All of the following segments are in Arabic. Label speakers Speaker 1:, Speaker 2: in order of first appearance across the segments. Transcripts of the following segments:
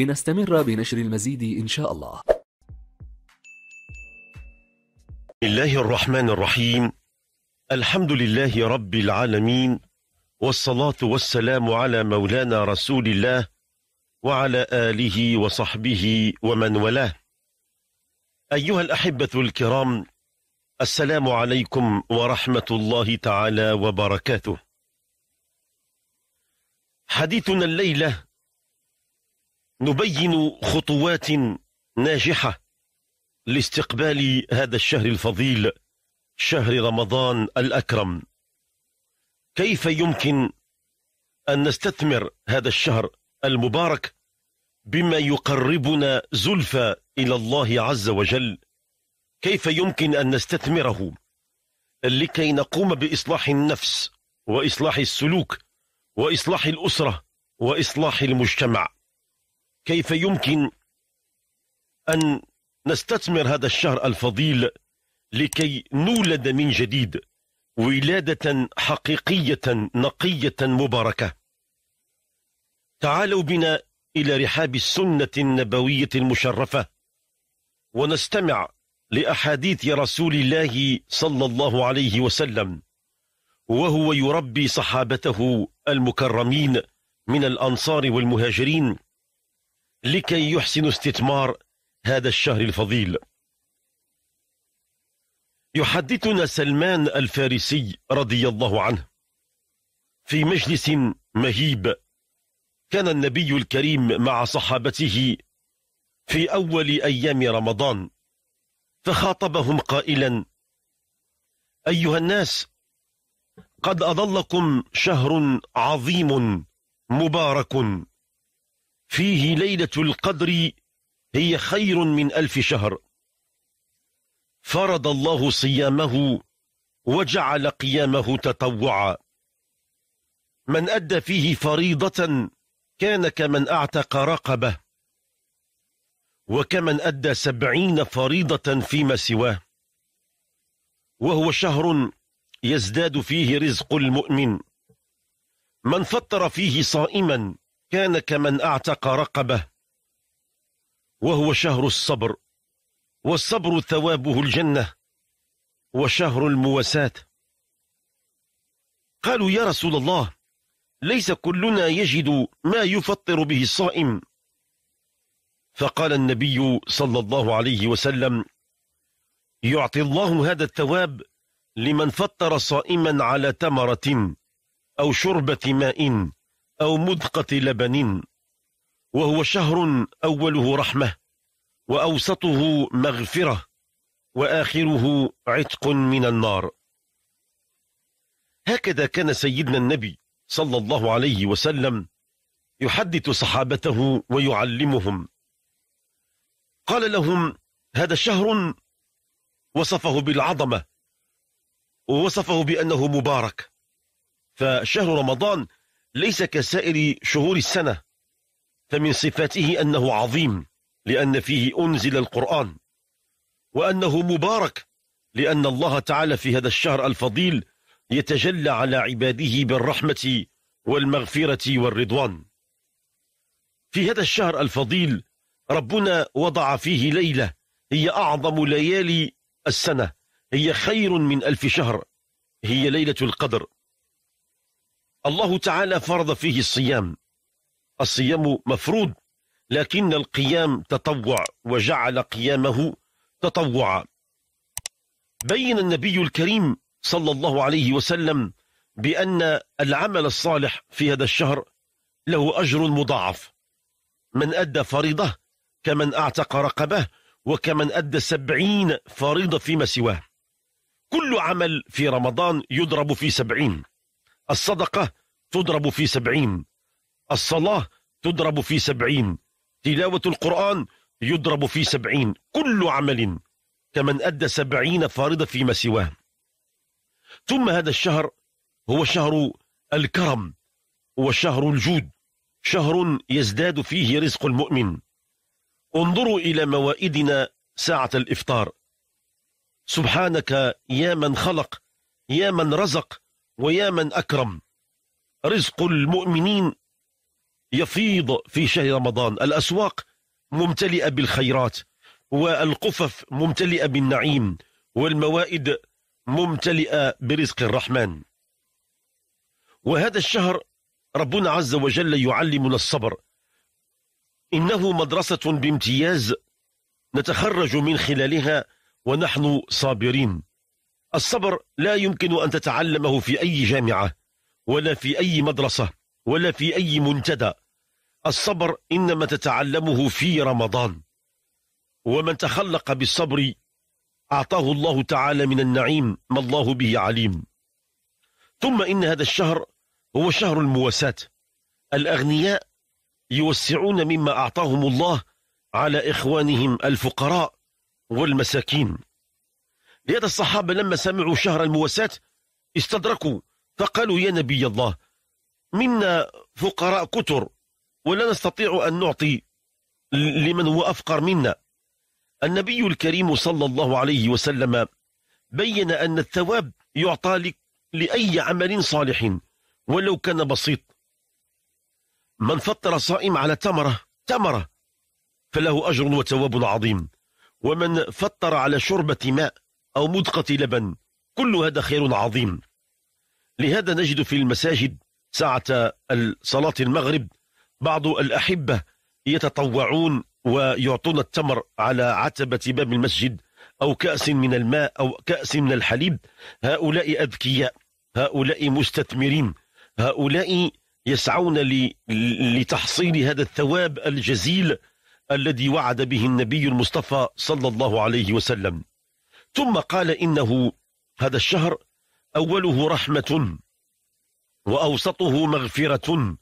Speaker 1: لنستمر بنشر المزيد إن شاء الله
Speaker 2: بسم الله الرحمن الرحيم الحمد لله رب العالمين والصلاة والسلام على مولانا رسول الله وعلى آله وصحبه ومن ولاه أيها الأحبة الكرام السلام عليكم ورحمة الله تعالى وبركاته حديثنا الليلة نبين خطوات ناجحة لاستقبال هذا الشهر الفضيل شهر رمضان الأكرم كيف يمكن أن نستثمر هذا الشهر المبارك بما يقربنا زلفى إلى الله عز وجل كيف يمكن أن نستثمره لكي نقوم بإصلاح النفس وإصلاح السلوك وإصلاح الأسرة وإصلاح المجتمع كيف يمكن أن نستثمر هذا الشهر الفضيل لكي نولد من جديد ولادة حقيقية نقية مباركة تعالوا بنا إلى رحاب السنة النبوية المشرفة ونستمع لأحاديث رسول الله صلى الله عليه وسلم وهو يربي صحابته المكرمين من الأنصار والمهاجرين لكي يحسنوا استثمار هذا الشهر الفضيل يحدثنا سلمان الفارسي رضي الله عنه في مجلس مهيب كان النبي الكريم مع صحابته في أول أيام رمضان فخاطبهم قائلا أيها الناس قد أظلكم شهر عظيم مبارك فيه ليلة القدر هي خير من ألف شهر فرض الله صيامه وجعل قيامه تطوعا من أدى فيه فريضة كان كمن أعتق رقبه وكمن أدى سبعين فريضة فيما سواه وهو شهر يزداد فيه رزق المؤمن من فطر فيه صائما كان كمن اعتق رقبه وهو شهر الصبر والصبر ثوابه الجنه وشهر المواساه قالوا يا رسول الله ليس كلنا يجد ما يفطر به الصائم فقال النبي صلى الله عليه وسلم يعطي الله هذا الثواب لمن فطر صائما على تمرة أو شربة ماء أو مدقة لبن وهو شهر أوله رحمة وأوسطه مغفرة وآخره عتق من النار هكذا كان سيدنا النبي صلى الله عليه وسلم يحدث صحابته ويعلمهم قال لهم هذا شهر وصفه بالعظمة ووصفه بأنه مبارك فشهر رمضان ليس كسائر شهور السنة فمن صفاته أنه عظيم لأن فيه أنزل القرآن وأنه مبارك لأن الله تعالى في هذا الشهر الفضيل يتجلى على عباده بالرحمة والمغفرة والرضوان في هذا الشهر الفضيل ربنا وضع فيه ليلة هي أعظم ليالي السنة هي خير من ألف شهر هي ليلة القدر الله تعالى فرض فيه الصيام الصيام مفروض لكن القيام تطوع وجعل قيامه تطوعا بين النبي الكريم صلى الله عليه وسلم بأن العمل الصالح في هذا الشهر له أجر مضاعف من أدى فريضة كمن أعتق رقبه وكمن أدى سبعين فريضة فيما سواه كل عمل في رمضان يضرب في سبعين الصدقة تضرب في سبعين الصلاة تضرب في سبعين تلاوة القرآن يضرب في سبعين كل عمل كمن أدى سبعين فارضة فيما سواه ثم هذا الشهر هو شهر الكرم وشهر الجود شهر يزداد فيه رزق المؤمن انظروا إلى موائدنا ساعة الإفطار سبحانك يا من خلق يا من رزق ويا من أكرم رزق المؤمنين يفيض في شهر رمضان الأسواق ممتلئة بالخيرات والقفف ممتلئة بالنعيم والموائد ممتلئة برزق الرحمن وهذا الشهر ربنا عز وجل يعلمنا الصبر إنه مدرسة بامتياز نتخرج من خلالها ونحن صابرين الصبر لا يمكن أن تتعلمه في أي جامعة ولا في أي مدرسة ولا في أي منتدى الصبر إنما تتعلمه في رمضان ومن تخلق بالصبر أعطاه الله تعالى من النعيم ما الله به عليم ثم إن هذا الشهر هو شهر المواساة الأغنياء يوسعون مما أعطاهم الله على إخوانهم الفقراء والمساكين لهذا الصحابة لما سمعوا شهر المواساة استدركوا فقالوا يا نبي الله منا فقراء كتر ولا نستطيع أن نعطي لمن هو أفقر منا النبي الكريم صلى الله عليه وسلم بين أن الثواب يعطى لأي عمل صالح ولو كان بسيط من فطر صائم على تمرة تمرة فله أجر وثواب عظيم ومن فطر على شربة ماء أو مدقة لبن كل هذا خير عظيم لهذا نجد في المساجد ساعة صلاة المغرب بعض الأحبة يتطوعون ويعطون التمر على عتبة باب المسجد أو كأس من الماء أو كأس من الحليب هؤلاء أذكياء هؤلاء مستثمرين هؤلاء يسعون لتحصيل هذا الثواب الجزيل الذي وعد به النبي المصطفى صلى الله عليه وسلم ثم قال إنه هذا الشهر أوله رحمة وأوسطه مغفرة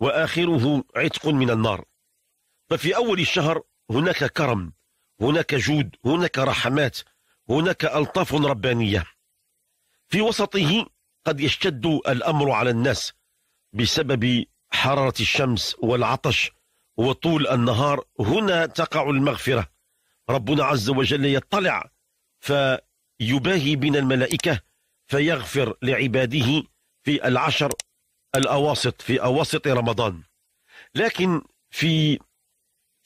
Speaker 2: وآخره عتق من النار ففي أول الشهر هناك كرم هناك جود هناك رحمات هناك ألطاف ربانية في وسطه قد يشتد الأمر على الناس بسبب حرارة الشمس والعطش وطول النهار هنا تقع المغفرة ربنا عز وجل يطلع فيباهي بنا الملائكة فيغفر لعباده في العشر الأواسط في أواسط رمضان لكن في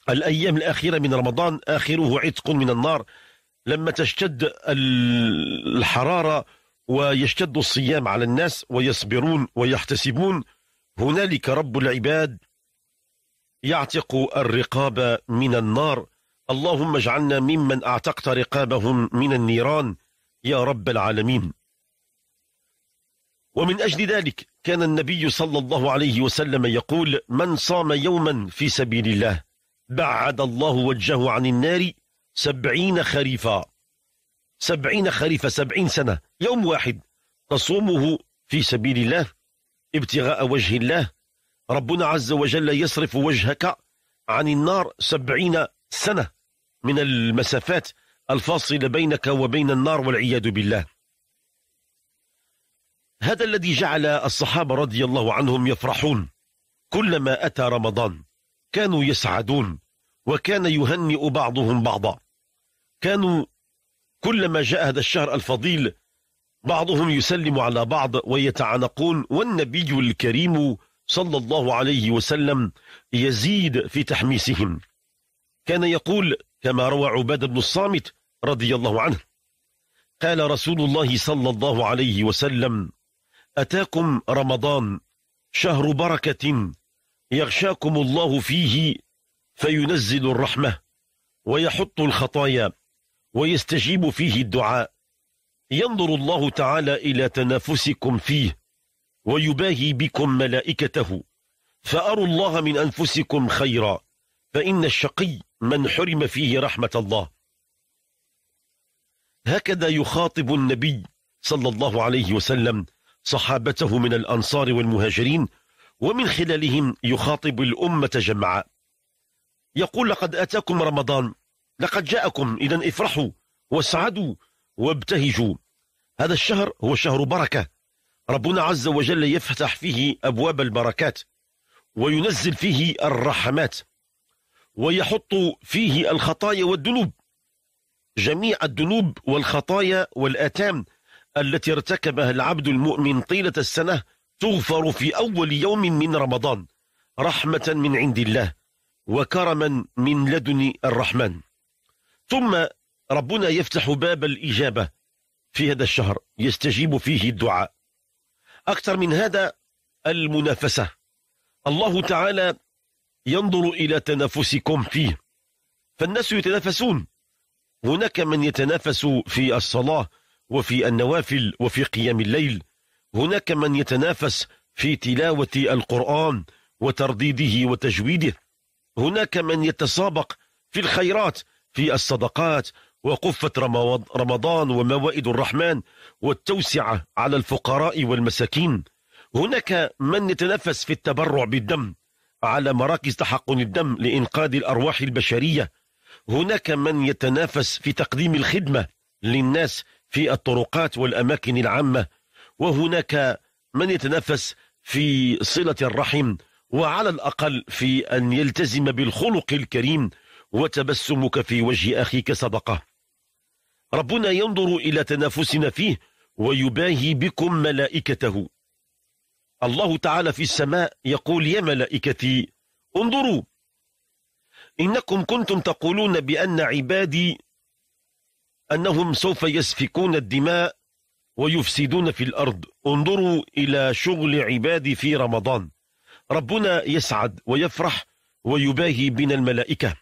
Speaker 2: الأيام الأخيرة من رمضان آخره عتق من النار لما تشتد الحرارة ويشتد الصيام على الناس ويصبرون ويحتسبون هنالك رب العباد يعتق الرقاب من النار اللهم اجعلنا ممن اعتقت رقابهم من النيران يا رب العالمين ومن أجل ذلك كان النبي صلى الله عليه وسلم يقول من صام يوما في سبيل الله بعد الله وجهه عن النار سبعين خريفا سبعين خريفا سبعين سنة يوم واحد تصومه في سبيل الله ابتغاء وجه الله ربنا عز وجل يصرف وجهك عن النار سبعين سنة من المسافات الفاصلة بينك وبين النار والعياذ بالله هذا الذي جعل الصحابة رضي الله عنهم يفرحون كلما أتى رمضان كانوا يسعدون وكان يهنئ بعضهم بعضا كانوا كلما جاء هذا الشهر الفضيل بعضهم يسلم على بعض ويتعانقون والنبي الكريم صلى الله عليه وسلم يزيد في تحميسهم كان يقول كما روى عبادة بن الصامت رضي الله عنه قال رسول الله صلى الله عليه وسلم أتاكم رمضان شهر بركة يغشاكم الله فيه فينزل الرحمة ويحط الخطايا ويستجيب فيه الدعاء ينظر الله تعالى إلى تنافسكم فيه ويباهي بكم ملائكته فأروا الله من أنفسكم خيرا فإن الشقي من حرم فيه رحمة الله هكذا يخاطب النبي صلى الله عليه وسلم صحابته من الأنصار والمهاجرين ومن خلالهم يخاطب الأمة جمعاء يقول لقد أتاكم رمضان لقد جاءكم إذا افرحوا واسعدوا وابتهجوا هذا الشهر هو شهر بركة ربنا عز وجل يفتح فيه أبواب البركات وينزل فيه الرحمات ويحط فيه الخطايا والذنوب جميع الذنوب والخطايا والآثام التي ارتكبها العبد المؤمن طيلة السنة تغفر في أول يوم من رمضان رحمة من عند الله وكرما من لدن الرحمن ثم ربنا يفتح باب الإجابة في هذا الشهر يستجيب فيه الدعاء أكثر من هذا المنافسة الله تعالى ينظر إلى تنافسكم فيه فالناس يتنافسون هناك من يتنافس في الصلاة وفي النوافل وفي قيام الليل هناك من يتنافس في تلاوة القرآن وترديده وتجويده هناك من يتسابق في الخيرات في الصدقات وقفة رمضان وموائد الرحمن والتوسعة على الفقراء والمساكين هناك من يتنفس في التبرع بالدم على مراكز تحقن الدم لإنقاذ الأرواح البشرية هناك من يتنافس في تقديم الخدمة للناس في الطرقات والأماكن العامة وهناك من يتنافس في صلة الرحم وعلى الأقل في أن يلتزم بالخلق الكريم وتبسمك في وجه أخيك صدقة ربنا ينظر إلى تنافسنا فيه ويباهي بكم ملائكته الله تعالى في السماء يقول يا ملائكتي انظروا إنكم كنتم تقولون بأن عبادي أنهم سوف يسفكون الدماء ويفسدون في الأرض انظروا إلى شغل عبادي في رمضان ربنا يسعد ويفرح ويباهي بنا الملائكة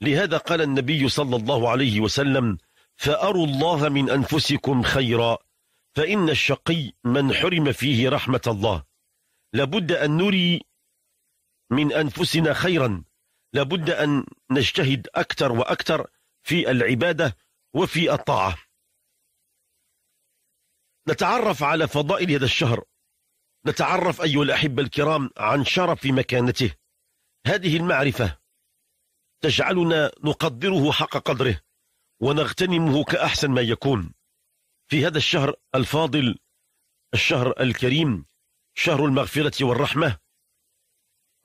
Speaker 2: لهذا قال النبي صلى الله عليه وسلم فأروا الله من أنفسكم خيرا فإن الشقي من حرم فيه رحمة الله لابد أن نري من أنفسنا خيرا لابد أن نجتهد أكثر وأكثر في العبادة وفي الطاعة نتعرف على فضائل هذا الشهر نتعرف أيها الأحبة الكرام عن شرف مكانته هذه المعرفة تجعلنا نقدره حق قدره ونغتنمه كأحسن ما يكون في هذا الشهر الفاضل الشهر الكريم شهر المغفرة والرحمة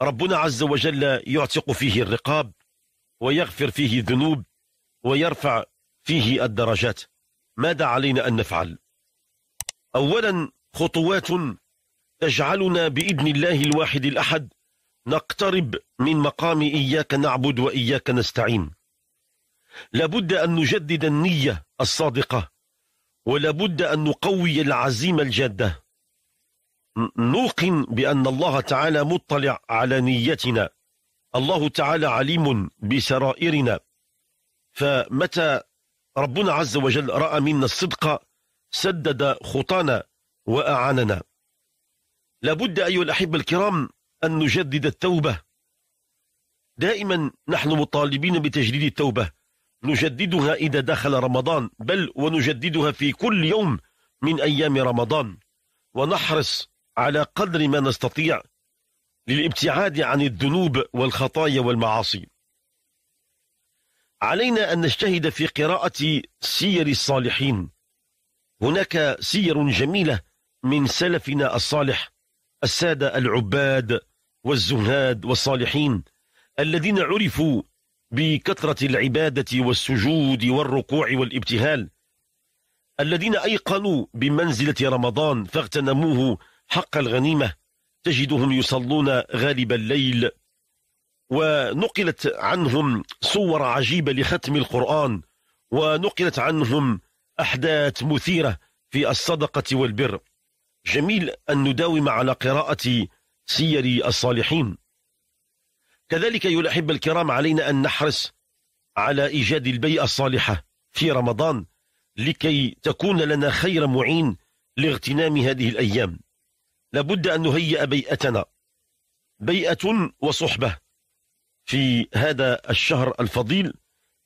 Speaker 2: ربنا عز وجل يعتق فيه الرقاب ويغفر فيه الذنوب ويرفع فيه الدرجات ماذا علينا أن نفعل؟ أولا خطوات تجعلنا بإذن الله الواحد الأحد نقترب من مقام إياك نعبد وإياك نستعين لابد أن نجدد النية الصادقة ولا بد أن نقوي العزيمة الجادة نوقن بأن الله تعالى مطلع على نيتنا الله تعالى عليم بسرائرنا فمتى ربنا عز وجل رأى منا الصدق سدد خطانا وأعاننا لابد أيها الأحبة الكرام أن نجدد التوبة دائما نحن مطالبين بتجديد التوبة نجددها إذا دخل رمضان بل ونجددها في كل يوم من أيام رمضان ونحرص على قدر ما نستطيع للابتعاد عن الذنوب والخطايا والمعاصي علينا أن نجتهد في قراءة سير الصالحين هناك سير جميلة من سلفنا الصالح السادة العباد والزهاد والصالحين الذين عرفوا بكثرة العبادة والسجود والركوع والابتهال الذين أيقنوا بمنزلة رمضان فاغتنموه حق الغنيمة تجدهم يصلون غالب الليل ونقلت عنهم صور عجيبة لختم القرآن ونقلت عنهم أحداث مثيرة في الصدقة والبر جميل أن نداوم على قراءة سير الصالحين كذلك أيها الأحبة الكرام علينا أن نحرص على إيجاد البيئة الصالحة في رمضان لكي تكون لنا خير معين لاغتنام هذه الأيام لابد أن نهيئ بيئتنا بيئة وصحبة في هذا الشهر الفضيل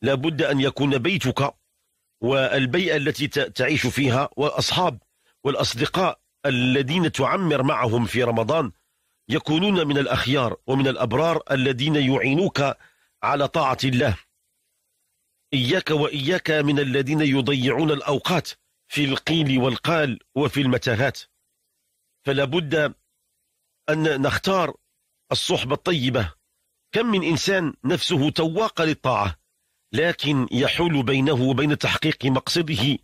Speaker 2: لابد أن يكون بيتك والبيئة التي تعيش فيها والأصحاب والأصدقاء الذين تعمر معهم في رمضان يكونون من الأخيار ومن الأبرار الذين يعينوك على طاعة الله إياك وإياك من الذين يضيعون الأوقات في القيل والقال وفي المتاهات فلا بد أن نختار الصحبة الطيبة كم من إنسان نفسه تواق للطاعة لكن يحول بينه وبين تحقيق مقصده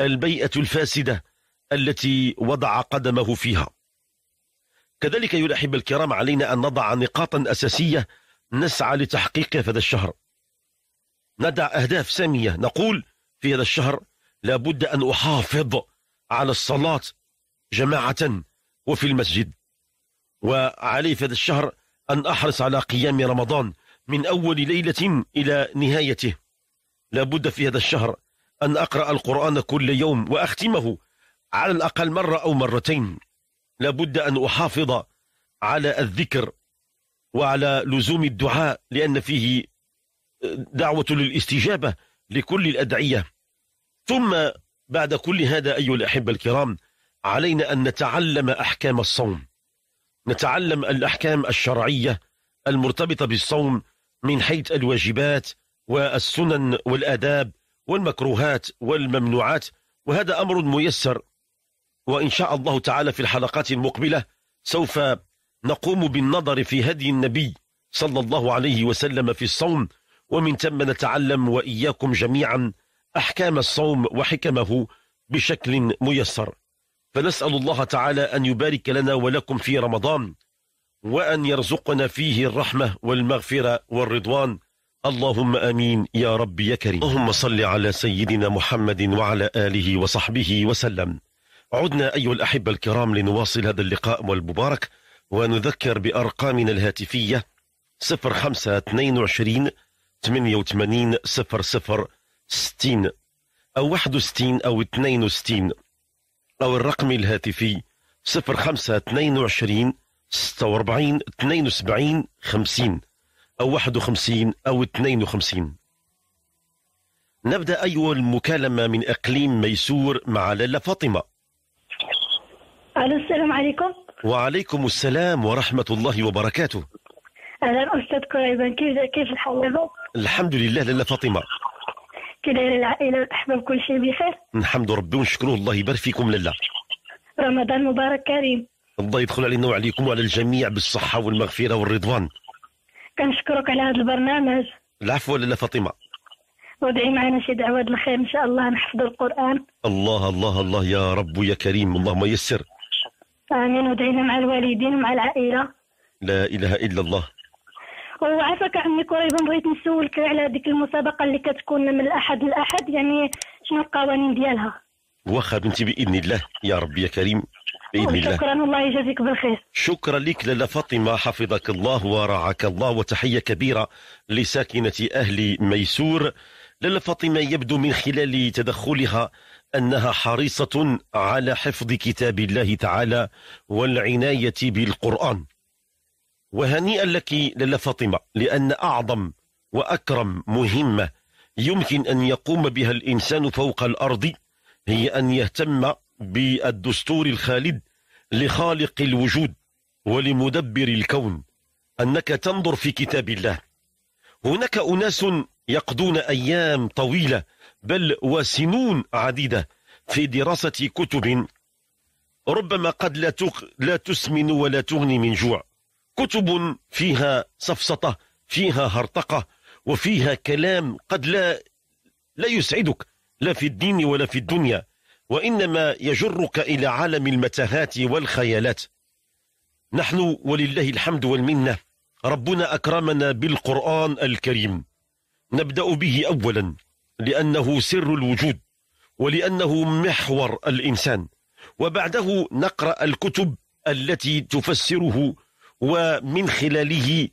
Speaker 2: البيئة الفاسدة التي وضع قدمه فيها كذلك أيها الأحبة الكرام علينا أن نضع نقاطا أساسية نسعى لتحقيقها في هذا الشهر ندع أهداف سامية نقول في هذا الشهر لابد أن أحافظ على الصلاة جماعة وفي المسجد وعلي في هذا الشهر أن أحرص على قيام رمضان من أول ليلة إلى نهايته لابد في هذا الشهر أن أقرأ القرآن كل يوم وأختمه على الأقل مرة أو مرتين لابد أن أحافظ على الذكر وعلى لزوم الدعاء لأن فيه آه، دعوة للاستجابة لكل الأدعية ثم بعد كل هذا أيها الأحبة الكرام علينا أن نتعلم أحكام الصوم نتعلم الأحكام الشرعية المرتبطة بالصوم من حيث الواجبات والسنن والآداب والمكروهات والممنوعات وهذا أمر ميسر وإن شاء الله تعالى في الحلقات المقبلة سوف نقوم بالنظر في هدي النبي صلى الله عليه وسلم في الصوم ومن ثم نتعلم وإياكم جميعا أحكام الصوم وحكمه بشكل ميسر فنسأل الله تعالى أن يبارك لنا ولكم في رمضان وأن يرزقنا فيه الرحمة والمغفرة والرضوان اللهم امين يا رب يا كريم اللهم صل على سيدنا محمد وعلى اله وصحبه وسلم عدنا أيها الأحبة الكرام لنواصل هذا اللقاء والمبارك ونذكر بأرقامنا الهاتفية 0522 88 00 60 أو 61 أو 62 أو الرقم الهاتفي 0522 46 72 50 أو 51 أو 52 نبدأ أيها المكالمة من إقليم ميسور مع لالا فاطمة
Speaker 1: الو السلام عليكم
Speaker 2: وعليكم السلام ورحمة الله وبركاته
Speaker 1: أهلا أستاذ كريبان كيف كيف الحال
Speaker 2: الحمد لله لاله فاطمة
Speaker 1: كي العائلة والأحباب كل شيء بخير
Speaker 2: نحمد ربي ونشكره الله يبارك فيكم لاله
Speaker 1: رمضان مبارك كريم
Speaker 2: الله يدخل علينا وعليكم وعلى الجميع بالصحة والمغفرة والرضوان
Speaker 1: كنشكرك على هذا البرنامج
Speaker 2: العفو لاله فاطمة
Speaker 1: وادعي معنا شي دعوات الخير إن شاء الله نحفظ القرآن
Speaker 2: الله الله الله يا رب يا كريم اللهم يسر
Speaker 1: امين ودعينا مع الوالدين ومع العائله
Speaker 2: لا اله الا الله
Speaker 1: وعافاك عمي قريبا بغيت نسولك على ديك المسابقه اللي كتكون من الاحد للاحد يعني شنو القوانين ديالها
Speaker 2: واخا بنتي باذن الله يا ربي يا كريم باذن الله شكرا
Speaker 1: الله يجازيك بالخير
Speaker 2: شكرا لك لاله فاطمه حفظك الله ورعاك الله وتحيه كبيره لساكنه اهل ميسور لاله فاطمه يبدو من خلال تدخلها أنها حريصة على حفظ كتاب الله تعالى والعناية بالقرآن وهنيئا لك للا فاطمة لأن أعظم وأكرم مهمة يمكن أن يقوم بها الإنسان فوق الأرض هي أن يهتم بالدستور الخالد لخالق الوجود ولمدبر الكون أنك تنظر في كتاب الله هناك أناس يقضون أيام طويلة بل وسنون عديدة في دراسة كتب ربما قد لا لا تسمن ولا تغني من جوع كتب فيها سفسطة فيها هرطقة وفيها كلام قد لا لا يسعدك لا في الدين ولا في الدنيا وإنما يجرك إلى عالم المتاهات والخيالات نحن ولله الحمد والمنة ربنا أكرمنا بالقرآن الكريم نبدأ به أولا لأنه سر الوجود ولأنه محور الإنسان وبعده نقرأ الكتب التي تفسره ومن خلاله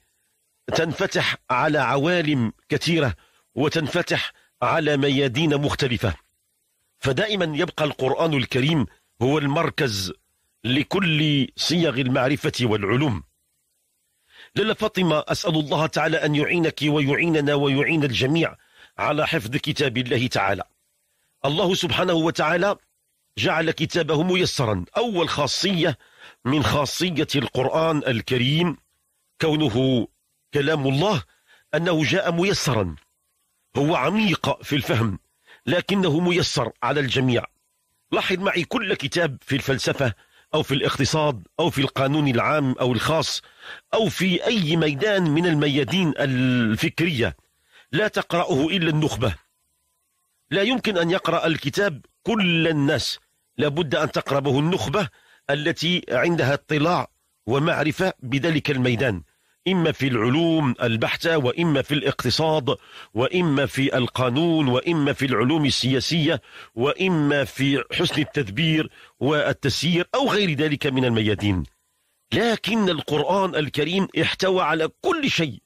Speaker 2: تنفتح على عوالم كثيرة وتنفتح على ميادين مختلفة فدائما يبقى القرآن الكريم هو المركز لكل صيغ المعرفة والعلوم لالا فاطمة أسأل الله تعالى أن يعينك ويعيننا ويعين الجميع على حفظ كتاب الله تعالى الله سبحانه وتعالى جعل كتابه ميسرا أول خاصية من خاصية القرآن الكريم كونه كلام الله أنه جاء ميسرا هو عميق في الفهم لكنه ميسر على الجميع لاحظ معي كل كتاب في الفلسفة أو في الاقتصاد أو في القانون العام أو الخاص أو في أي ميدان من الميادين الفكرية لا تقرأه إلا النخبة لا يمكن أن يقرأ الكتاب كل الناس لابد أن تقربه النخبة التي عندها اطلاع ومعرفة بذلك الميدان إما في العلوم البحتة وإما في الاقتصاد وإما في القانون وإما في العلوم السياسية وإما في حسن التدبير والتسيير أو غير ذلك من الميادين لكن القرآن الكريم احتوى على كل شيء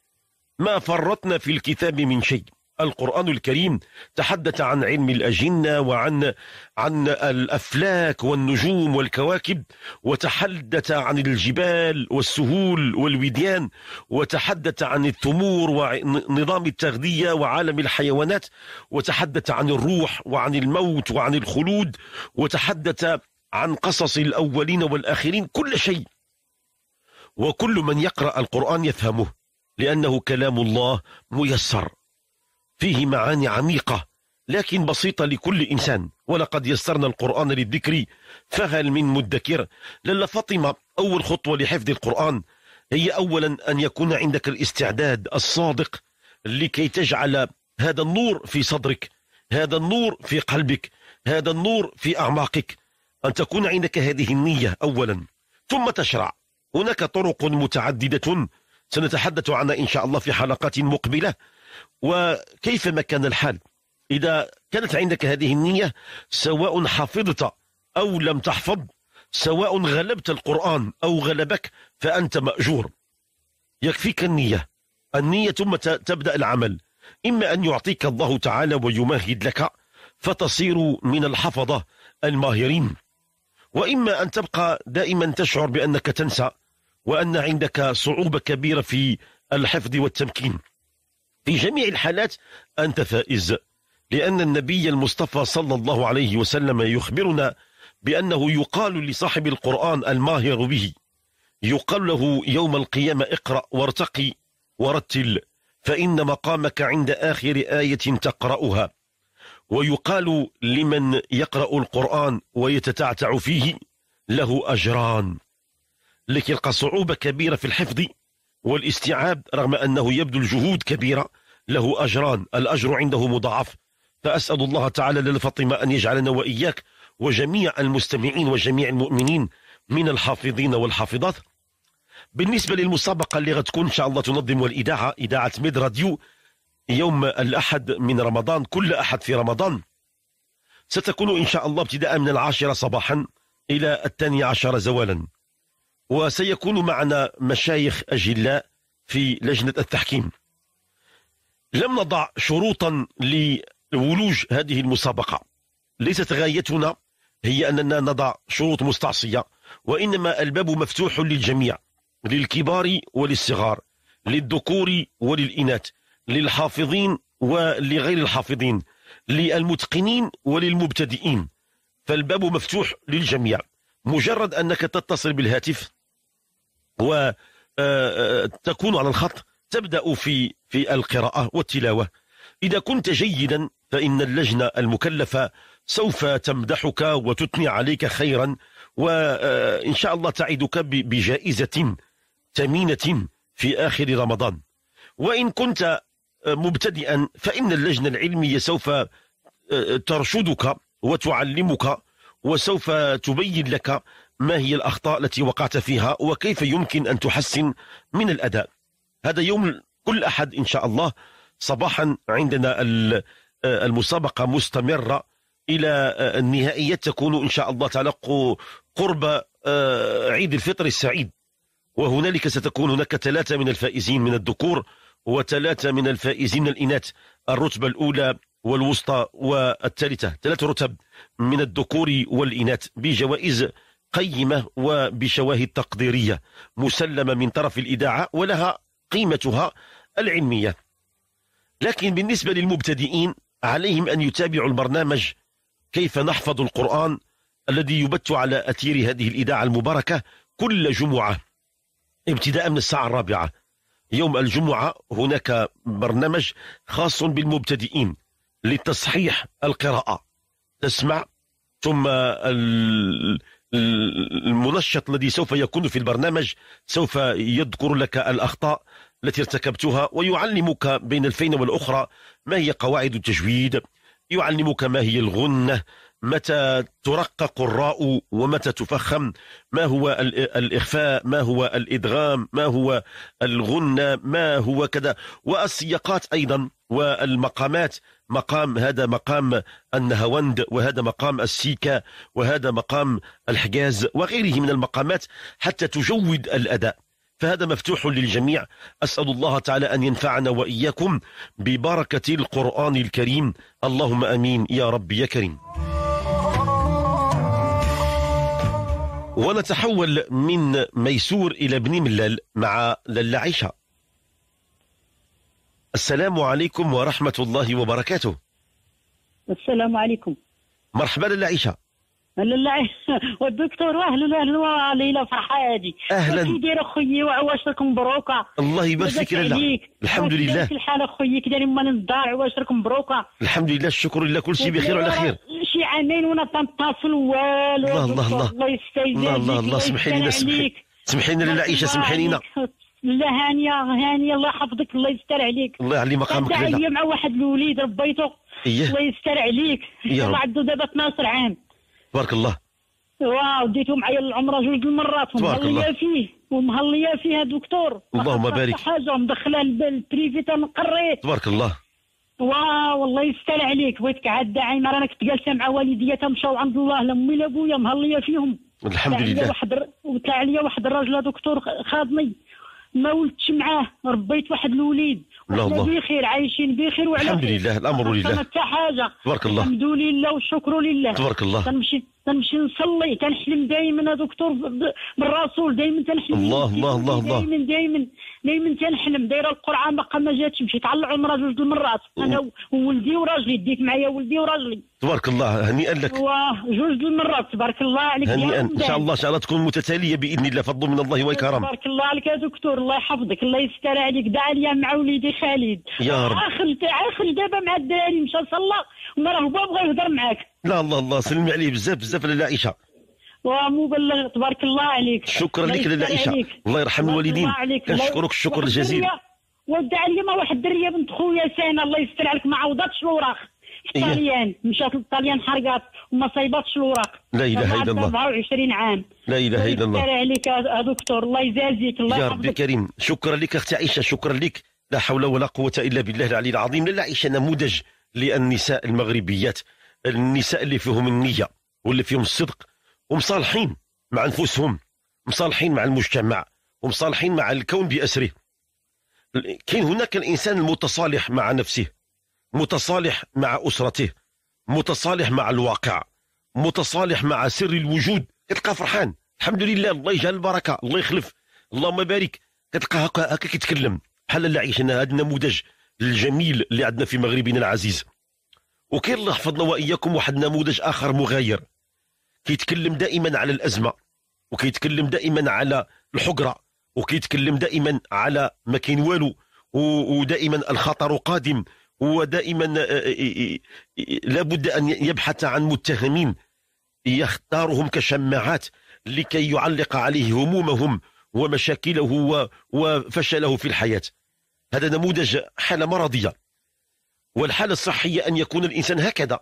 Speaker 2: ما فرطنا في الكتاب من شيء القرآن الكريم تحدث عن علم الأجنة وعن عن الأفلاك والنجوم والكواكب وتحدث عن الجبال والسهول والوديان وتحدث عن التمور ونظام التغذية وعالم الحيوانات وتحدث عن الروح وعن الموت وعن الخلود وتحدث عن قصص الأولين والآخرين كل شيء وكل من يقرأ القرآن يفهمه لأنه كلام الله ميسر فيه معاني عميقة لكن بسيطة لكل إنسان ولقد يسرنا القرآن للذكر فهل من مدكر للا فاطمة أول خطوة لحفظ القرآن هي أولا أن يكون عندك الاستعداد الصادق لكي تجعل هذا النور في صدرك هذا النور في قلبك هذا النور في أعماقك أن تكون عندك هذه النية أولا ثم تشرع هناك طرق متعددة سنتحدث عنها إن شاء الله في حلقات مقبلة وكيف ما كان الحال إذا كانت عندك هذه النية سواء حفظت أو لم تحفظ سواء غلبت القرآن أو غلبك فأنت مأجور يكفيك النية النية ثم تبدأ العمل إما أن يعطيك الله تعالى ويمهد لك فتصير من الحفظة الماهرين وإما أن تبقى دائما تشعر بأنك تنسى وأن عندك صعوبة كبيرة في الحفظ والتمكين في جميع الحالات أنت فائز لأن النبي المصطفى صلى الله عليه وسلم يخبرنا بأنه يقال لصاحب القرآن الماهر به يقال له يوم القيامة اقرأ وارتقي ورتل فإن مقامك عند آخر آية تقرأها ويقال لمن يقرأ القرآن ويتتعتع فيه له أجران لكي يلقى صعوبة كبيرة في الحفظ والاستيعاب رغم أنه يبذل جهود كبيرة له أجران الأجر عنده مضاعف فأسأل الله تعالى للفطمة أن يجعلنا وإياك وجميع المستمعين وجميع المؤمنين من الحافظين والحافظات بالنسبة للمسابقة اللي غتكون إن شاء الله تنظم الإذاعة إذاعة ميد راديو يوم الأحد من رمضان كل أحد في رمضان ستكون إن شاء الله ابتداء من العاشرة صباحا إلى الثاني عشر زوالا وسيكون معنا مشايخ أجلاء في لجنة التحكيم لم نضع شروطا لولوج هذه المسابقة ليست غايتنا هي أننا نضع شروط مستعصية وإنما الباب مفتوح للجميع للكبار وللصغار للذكور وللإناث للحافظين ولغير الحافظين للمتقنين وللمبتدئين فالباب مفتوح للجميع مجرد أنك تتصل بالهاتف وتكون آه، آه، على الخط تبدأ في في القراءة والتلاوة إذا كنت جيدا فإن اللجنة المكلفة سوف تمدحك وتثني عليك خيرا وإن آه، شاء الله تعدك بجائزة ثمينة في آخر رمضان وإن كنت مبتدئا فإن اللجنة العلمية سوف ترشدك وتعلمك وسوف تبين لك ما هي الأخطاء التي وقعت فيها وكيف يمكن أن تحسن من الأداء هذا يوم كل أحد إن شاء الله صباحا عندنا آه، المسابقة مستمرة إلى آه، النهائية تكون إن شاء الله تعالى قرب آه، عيد الفطر السعيد وهنالك ستكون هناك ثلاثة من الفائزين من الذكور وثلاثة من الفائزين من الإناث الرتبة الأولى والوسطى والثالثة ثلاث رتب من الذكور والإناث بجوائز قيمة وبشواهد تقديرية مسلمة من طرف الإذاعة ولها قيمتها العلمية لكن بالنسبة للمبتدئين عليهم أن يتابعوا البرنامج كيف نحفظ القرآن الذي يبت على أثير هذه الإذاعة المباركة كل جمعة ابتداء من الساعة الرابعة يوم الجمعة هناك برنامج خاص بالمبتدئين لتصحيح القراءة تسمع ثم ال... المنشط الذي سوف يكون في البرنامج سوف يذكر لك الأخطاء التي ارتكبتها ويعلمك بين الفين والأخرى ما هي قواعد التجويد يعلمك ما هي الغنة متى ترقق الراء ومتى تفخم ما هو الإخفاء ما هو الإدغام ما هو الغنة ما هو كذا والسياقات أيضا والمقامات مقام هذا مقام النهاوند وهذا مقام السيكا وهذا مقام الحجاز وغيره من المقامات حتى تجود الأداء فهذا مفتوح للجميع أسأل الله تعالى أن ينفعنا وإياكم ببركة القرآن الكريم اللهم أمين يا رب يا كريم ونتحول من ميسور إلى بن ملال مع للا عيشة السلام عليكم ورحمة الله وبركاته
Speaker 1: السلام عليكم
Speaker 2: مرحبا للا عيشة
Speaker 1: لا والدكتور واهلا اهلا والليله فرحه هذه اهلا كي داير اخويا واش راكم مبروكه الله يبارك فيك الحمد لله كيف الحال اخويا كي داير مال الدار واش راكم مبروكه
Speaker 2: الحمد لله الشكر لله كل شيء بخير وعلى خير
Speaker 1: شي عامين وانا تنتصل والو الله الله الله الله يستاذنك الله الله الله سمحي لنا
Speaker 2: سمحي لنا العيشه سمحي لنا
Speaker 1: لا هانيه هانيه الله يحفظك الله يستر عليك الله يعلي مقامك لنا مع واحد الوليد ربيته إيه. الله يستر عليك الله عنده دابا 12 عام تبارك الله واو ديتو معايا للعمره جوج المرات ومهليه فيه ومهليه فيها دكتور اللهم بارك حاجه مدخله البريفي تنقري تبارك الله واو الله يستر عليك بغيتك عاد داعي مرة انا كنت جالسه مع والديا تمشاو عند الله لا مي لا بويا مهليه فيهم الحمد لله واحد وطلع عليا واحد الراجل دكتور خاضني ما ولدتش معاه ربيت واحد الوليد الله الله بخير عايشين بخير وعلى الحمد لله الامر لله حتى حاجه تبارك الله الحمد لله والشكر لله تبارك الله كنمشي تنمشي نصلي تنحلم دائما دكتور بالرسول دائما تنحلم الله الله الله الله دائما دائما دائما تنحلم دايره القران باقا ما جاتش مشيت على العمره جوج المرات انا وولدي وراجلي ديك معايا ولدي وراجلي
Speaker 2: تبارك الله هنيئا لك
Speaker 1: جوج المرات تبارك الله عليك هنيئا ان شاء
Speaker 2: الله ان شاء الله تكون متتاليه باذن الله فضل من الله وكرم تبارك
Speaker 1: الله عليك يا دكتور الله يحفظك الله يستر عليك دعا لي مع وليدي خالد يا رب اخر اخر دابا مع الدراري مشى صلى ما راه بغى يهضر معاك لا
Speaker 2: الله الله سلمي عليه بزاف بزاف لاله عائشه
Speaker 1: ومبلغ تبارك الله عليك شكرا لك لاله عائشه الله يرحم الوالدين نشكرك الشكر الجزيل ودع لي ما واحد الدريه بنت خويا سينا الله يستر عليك ما عوضاتش الوراق الطاليان إيه؟ مشات للطاليان حرقات وما صيباتش الوراق لا اله الا الله 24 عام
Speaker 2: لا اله الا الله الله
Speaker 1: عليك دكتور الله يجازيك الله يا
Speaker 2: ربي كريم شكرا لك اختي عائشه شكرا لك لا حول ولا قوه الا بالله العلي العظيم لاله عائشه نموذج للنساء المغربيات النساء اللي فيهم النية واللي فيهم الصدق ومصالحين مع أنفسهم مصالحين مع المجتمع ومصالحين مع الكون بأسره كاين هناك الإنسان المتصالح مع نفسه متصالح مع أسرته متصالح مع الواقع متصالح مع سر الوجود كتلقى فرحان الحمد لله الله يجعل البركه الله يخلف اللهم بارك كتلقى هكا هكا كيتكلم بحال لا عيشنا هذا النموذج الجميل اللي عندنا في مغربنا العزيز وكاين الله حفظنا واياكم واحد نموذج اخر مغاير كيتكلم دائما على الازمه وكيتكلم دائما على الحقره وكيتكلم دائما على ما كاين والو ودائما الخطر قادم ودائما آه، آه، آه، لابد ان يبحث عن متهمين يختارهم كشماعات لكي يعلق عليه همومهم ومشاكله وفشله في الحياه هذا نموذج حالة مرضية والحالة الصحية أن يكون الإنسان هكذا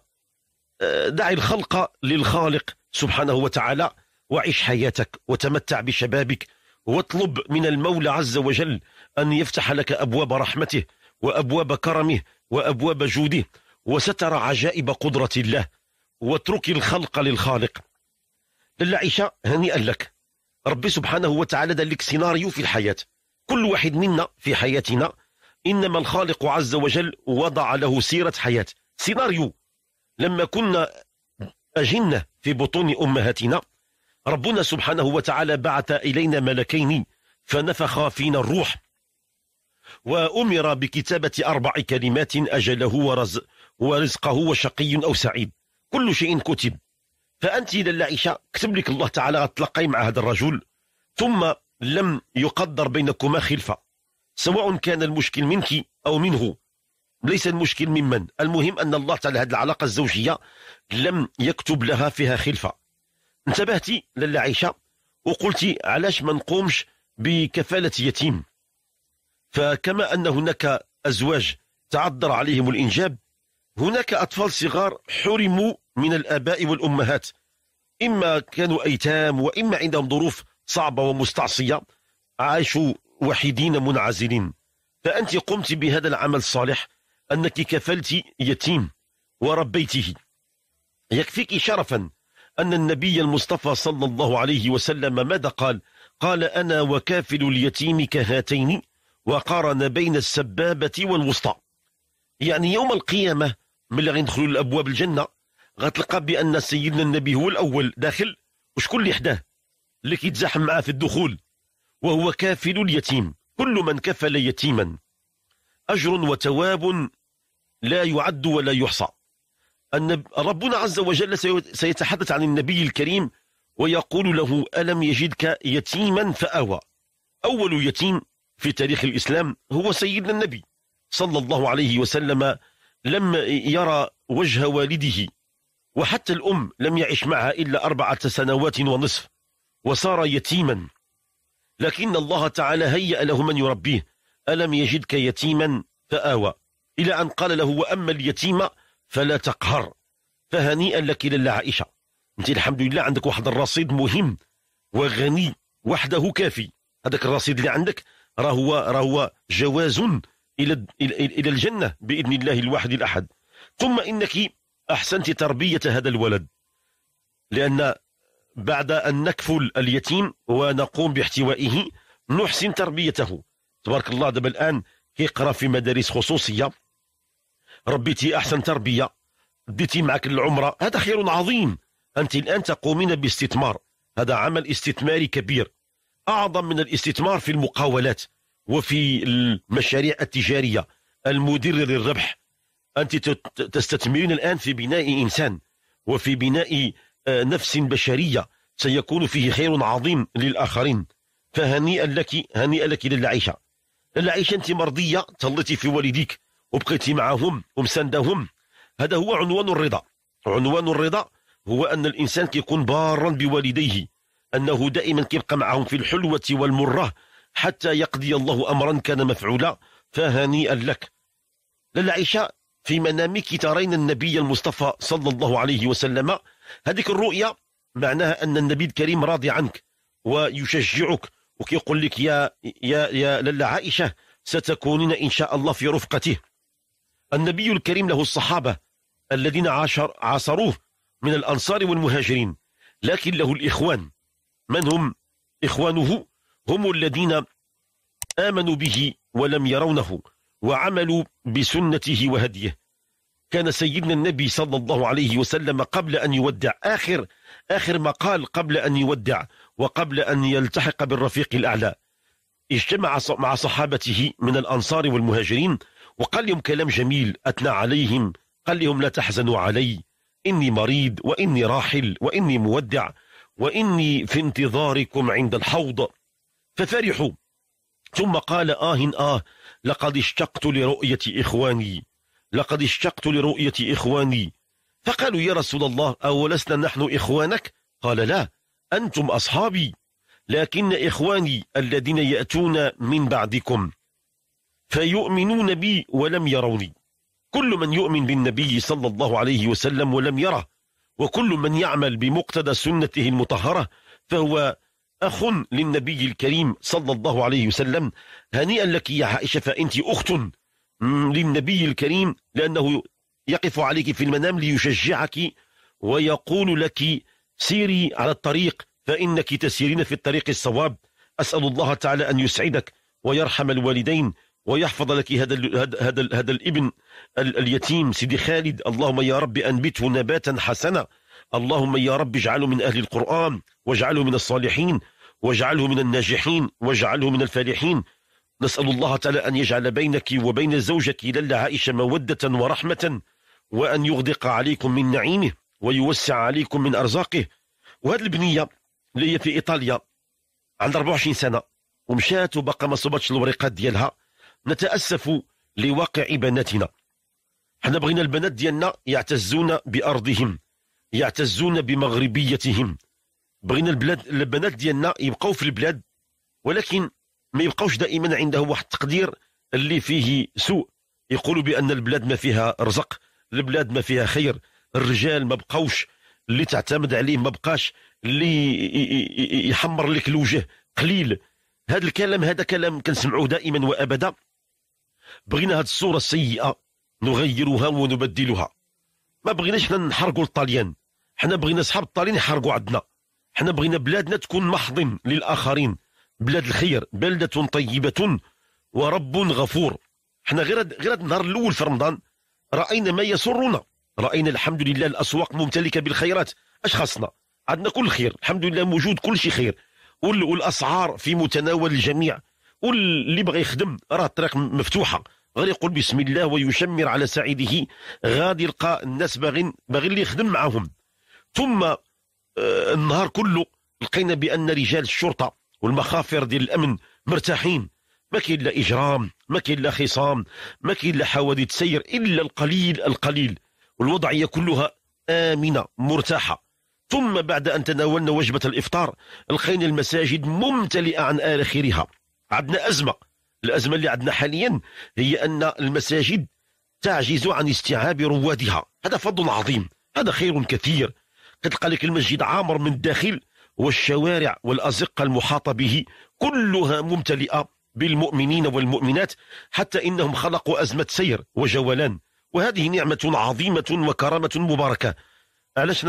Speaker 2: آه، دع الخلق للخالق سبحانه وتعالى وعيش حياتك وتمتع بشبابك واطلب من المولى عز وجل أن يفتح لك أبواب رحمته وأبواب كرمه وأبواب جوده وسترى عجائب قدرة الله واترك الخلق للخالق للعيشة هنيئا لك ربي سبحانه وتعالى دلك سيناريو في الحياة كل واحد منا في حياتنا إنما الخالق عز وجل وضع له سيرة حياة سيناريو لما كنا أجنة في بطون أمهاتنا ربنا سبحانه وتعالى بعث إلينا ملكين فنفخ فينا الروح وأمر بكتابة أربع كلمات أجله ورز ورزقه وشقي أو سعيد كل شيء كتب فأنت للعيشة كتب لك الله تعالى تلقي مع هذا الرجل ثم لم يقدر بينكما خلفة سواء كان المشكل منك أو منه ليس المشكل ممن المهم أن الله تعالى هذه العلاقة الزوجية لم يكتب لها فيها خلفة انتبهتي لالا عائشة وقلتي علاش ما نقومش بكفالة يتيم فكما أن هناك أزواج تعذر عليهم الإنجاب هناك أطفال صغار حرموا من الآباء والأمهات إما كانوا أيتام وإما عندهم ظروف صعبة ومستعصية عاشوا وحيدين منعزلين فأنت قمت بهذا العمل الصالح أنك كفلت يتيم وربيته يكفيك شرفا أن النبي المصطفى صلى الله عليه وسلم ماذا قال قال أنا وكافل اليتيم كهاتين وقارن بين السبابة والوسطى يعني يوم القيامة من اللي غيدخلوا الأبواب الجنة غتلقى بأن سيدنا النبي هو الأول داخل وشكون اللي حداه اللي كيتزاحم معاه في الدخول وهو كافل اليتيم كل من كفل يتيما أجر وتواب لا يعد ولا يحصى أن ربنا عز وجل سيتحدث عن النبي الكريم ويقول له ألم يجدك يتيما فأوى أول يتيم في تاريخ الإسلام هو سيدنا النبي صلى الله عليه وسلم لم يرى وجه والده وحتى الأم لم يعش معها إلا أربعة سنوات ونصف وصار يتيما لكن الله تعالى هيأ له من يربيه ألم يجدك يتيما فآوى إلى أن قال له وأما اليتيم فلا تقهر فهنيئا لك للا عائشة أنت الحمد لله عندك واحد الرصيد مهم وغني وحده كافي هذاك الرصيد اللي عندك راهو راهو جواز إلى إلى الجنة بإذن الله الواحد الأحد ثم إنك أحسنت تربية هذا الولد لأن بعد أن نكفل اليتيم ونقوم باحتوائه نحسن تربيته تبارك الله دابا الآن كيقرا في مدارس خصوصية ربيتي أحسن تربية ديتي معك العمرة هذا خير عظيم أنت الآن تقومين باستثمار هذا عمل استثماري كبير أعظم من الاستثمار في المقاولات وفي المشاريع التجارية المدر للربح أنت تستثمرين الآن في بناء إنسان وفي بناء نفس بشرية سيكون فيه خير عظيم للآخرين فهنيئا لك هنيئا لك للعيشة العيشة أنت مرضية تهلتي في والديك وبقيتي معهم ومساندهم هذا هو عنوان الرضا عنوان الرضا هو أن الإنسان كيكون بارا بوالديه أنه دائما كيبقى معهم في الحلوة والمرة حتى يقضي الله أمرا كان مفعولا فهنيئا لك للعيشة في منامك ترين النبي المصطفى صلى الله عليه وسلم هذيك الرؤية معناها أن النبي الكريم راضي عنك ويشجعك وكيقول لك يا يا يا للا عائشة ستكونين إن شاء الله في رفقته النبي الكريم له الصحابة الذين عاشر عاصروه من الأنصار والمهاجرين لكن له الإخوان من هم إخوانه هم الذين آمنوا به ولم يرونه وعملوا بسنته وهديه كان سيدنا النبي صلى الله عليه وسلم قبل أن يودع آخر آخر ما قال قبل أن يودع وقبل أن يلتحق بالرفيق الأعلى اجتمع مع صحابته من الأنصار والمهاجرين وقال لهم كلام جميل أثنى عليهم قال لهم لا تحزنوا علي إني مريض وإني راحل وإني مودع وإني في انتظاركم عند الحوض ففرحوا ثم قال آه آه لقد اشتقت لرؤية إخواني لقد اشتقت لرؤية إخواني فقالوا يا رسول الله أولسنا نحن إخوانك قال لا أنتم أصحابي لكن إخواني الذين يأتون من بعدكم فيؤمنون بي ولم يروني كل من يؤمن بالنبي صلى الله عليه وسلم ولم يره وكل من يعمل بمقتضى سنته المطهرة فهو أخ للنبي الكريم صلى الله عليه وسلم هنيئا لك يا عائشة فأنت أخت للنبي الكريم لأنه يقف عليك في المنام ليشجعك ويقول لك سيري على الطريق فإنك تسيرين في الطريق الصواب أسأل الله تعالى أن يسعدك ويرحم الوالدين ويحفظ لك هذا هذا هذا, هذا الابن اليتيم سيدي خالد اللهم يا رب أنبته نباتا حسنا اللهم يا رب اجعله من أهل القرآن واجعله من الصالحين واجعله من الناجحين واجعله من الفالحين نسأل الله تعالى أن يجعل بينك وبين زوجك للا عائشة مودة ورحمة وأن يغدق عليكم من نعيمه ويوسع عليكم من أرزاقه وهذه البنية اللي هي في إيطاليا عندها 24 سنة ومشات وبقى ما صبتش الوريقات ديالها نتأسف لواقع بناتنا حنا بغينا البنات ديالنا يعتزون بأرضهم يعتزون بمغربيتهم بغينا البلاد البنات ديالنا يبقوا في البلاد ولكن ما يبقاوش دائما عندهم واحد التقدير اللي فيه سوء يقولوا بان البلاد ما فيها رزق البلاد ما فيها خير الرجال ما بقاوش اللي تعتمد عليه ما بقاش اللي يحمر لك الوجه قليل هذا الكلام هذا كلام كنسمعوه دائما وابدا بغينا هذه الصوره السيئه نغيرها ونبدلها ما بغيناش حنا نحرقوا الطليان حنا بغينا اصحاب الطليان يحرقوا عندنا حنا بغينا بلادنا تكون محضن للاخرين بلاد الخير بلدة طيبة ورب غفور احنا غير غير النهار الاول في رمضان راينا ما يسرنا راينا الحمد لله الاسواق ممتلكه بالخيرات اش خاصنا عندنا كل خير الحمد لله موجود كل شيء خير والاسعار في متناول الجميع واللي بغى يخدم راه الطريق مفتوحه غير يقول بسم الله ويشمر على سعيده غادي يلقى الناس باغين باغي اللي يخدم معاهم ثم آه، النهار كله لقينا بان رجال الشرطه والمخافر ديال الامن مرتاحين ما كاين لا اجرام ما كاين لا خصام ما كاين لا حوادث سير الا القليل القليل والوضعيه كلها امنه مرتاحه ثم بعد ان تناولنا وجبه الافطار لقينا المساجد ممتلئه عن اخرها عندنا ازمه الازمه اللي عندنا حاليا هي ان المساجد تعجز عن استيعاب روادها هذا فضل عظيم هذا خير كثير كتلقى لك المسجد عامر من الداخل والشوارع والأزقة المحاطة به كلها ممتلئة بالمؤمنين والمؤمنات حتى إنهم خلقوا أزمة سير وجولان وهذه نعمة عظيمة وكرامة مباركة علاش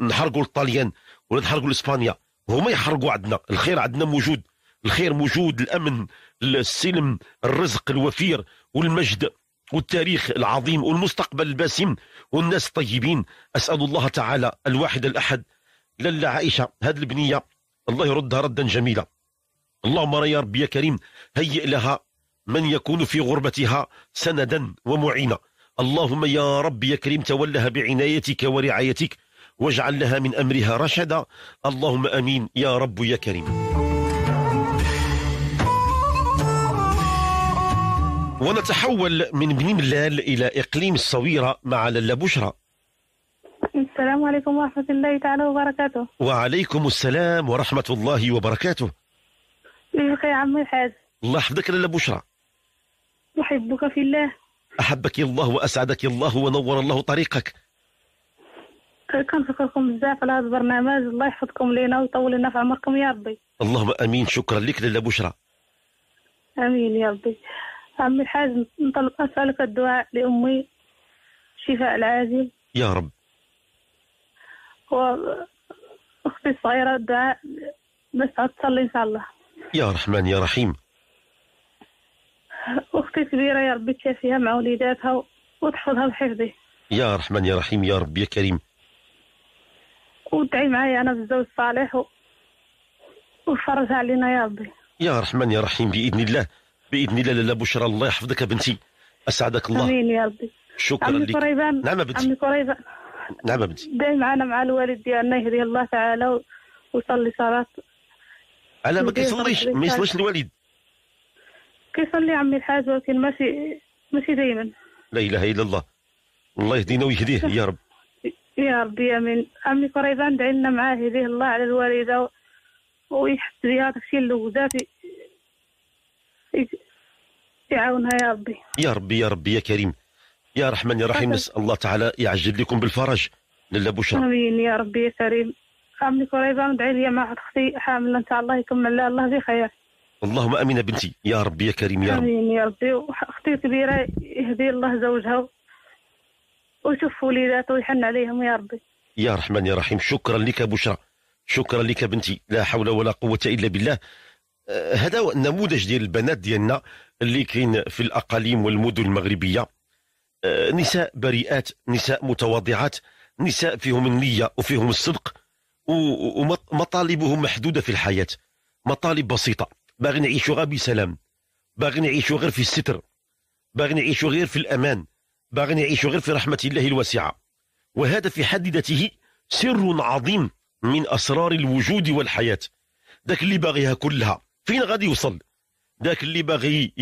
Speaker 2: نحرقوا الطليان ولا نحرقوا لإسبانيا هما يحرقوا عندنا الخير عندنا موجود الخير موجود الأمن السلم الرزق الوفير والمجد والتاريخ العظيم والمستقبل الباسم والناس الطيبين أسأل الله تعالى الواحد الأحد لالا عائشة هذه البنية الله يردها ردا جميلا اللهم يا ربي يا كريم هيئ لها من يكون في غربتها سندا ومعينا اللهم يا ربي يا كريم تولها بعنايتك ورعايتك واجعل لها من أمرها رشدا اللهم أمين يا رب يا كريم ونتحول من بني ملال إلى إقليم الصويرة مع للا بشرى
Speaker 1: السلام عليكم ورحمة الله تعالى وبركاته
Speaker 2: وعليكم السلام ورحمة الله وبركاته
Speaker 1: كيفك يا عمي الحاج
Speaker 2: الله يحفظك لالا بشرى
Speaker 1: أحبك في الله
Speaker 2: أحبك الله وأسعدك الله ونور الله طريقك
Speaker 1: كنشكركم بزاف على هذا البرنامج الله يحفظكم لينا ويطول لنا في عمركم يا ربي
Speaker 2: اللهم امين شكرا لك لالا بشرى
Speaker 1: امين يا ربي عمي الحاج نطلب اسالك الدعاء لامي شفاء العاجل يا رب واختي الصغيره دعاء بس تصلي ان شاء الله
Speaker 2: يا رحمن يا رحيم
Speaker 1: اختي الكبيره يا ربي تشافيها مع وليداتها وتحفظها بحفظي
Speaker 2: يا رحمن يا رحيم يا ربي يا كريم
Speaker 1: ودعي معايا انا بالزوج الصالح و... وفرج علينا يا ربي
Speaker 2: يا رحمن يا رحيم باذن الله باذن الله لاله بشرى الله يحفظك بنتي اسعدك الله امين
Speaker 1: يا ربي شكرا لك نعم بنتي عمي قريبان نعم أبنتي دايما أنا مع الوالد ديالنا يهديه الله تعالى ويصلي صلاة أنا ما كيصليش ما يصليش الوالد كيصلي عمي الحاج ولكن ماشي ماشي دايما
Speaker 2: لا إله إلا الله الله يهدينا ويهديه يا رب
Speaker 1: يا ربي امين عمي قريبه ندعي لنا معاه يهديه الله على الوالده ويحس بها داكشي اللي لوزات يعاونها يا ربي
Speaker 2: يا ربي يا ربي يا كريم يا رحمن يا رحيم نسال الله تعالى يعجل لكم بالفرج لاله بشرى
Speaker 1: امين يا ربي يا كريم عمي قريبه ندعي لي مع واحد اختي حامله ان شاء الله يكمل لها الله بخير
Speaker 2: اللهم امين بنتي يا ربي يا كريم يا رب
Speaker 1: امين يا ربي واختي كبيره يهدي الله زوجها ويشوف وليداته ويحن عليهم يا ربي
Speaker 2: يا رحمن يا رحيم شكرا لك بشرى شكرا لك بنتي لا حول ولا قوه الا بالله آه، هذا نموذج ديال البنات ديالنا اللي كاين في الاقاليم والمدن المغربيه آه، نساء بريئات نساء متواضعات نساء فيهم النية وفيهم الصدق ومطالبهم محدودة في الحياة مطالب بسيطة باغي نعيشوا غير بسلام باغي نعيشوا غير في الستر باغي نعيشوا غير في الأمان باغي نعيشوا غير في رحمة الله الواسعة وهذا في حد ذاته سر عظيم من أسرار الوجود والحياة ذاك اللي باغيها كلها فين غادي يوصل ذاك اللي باغي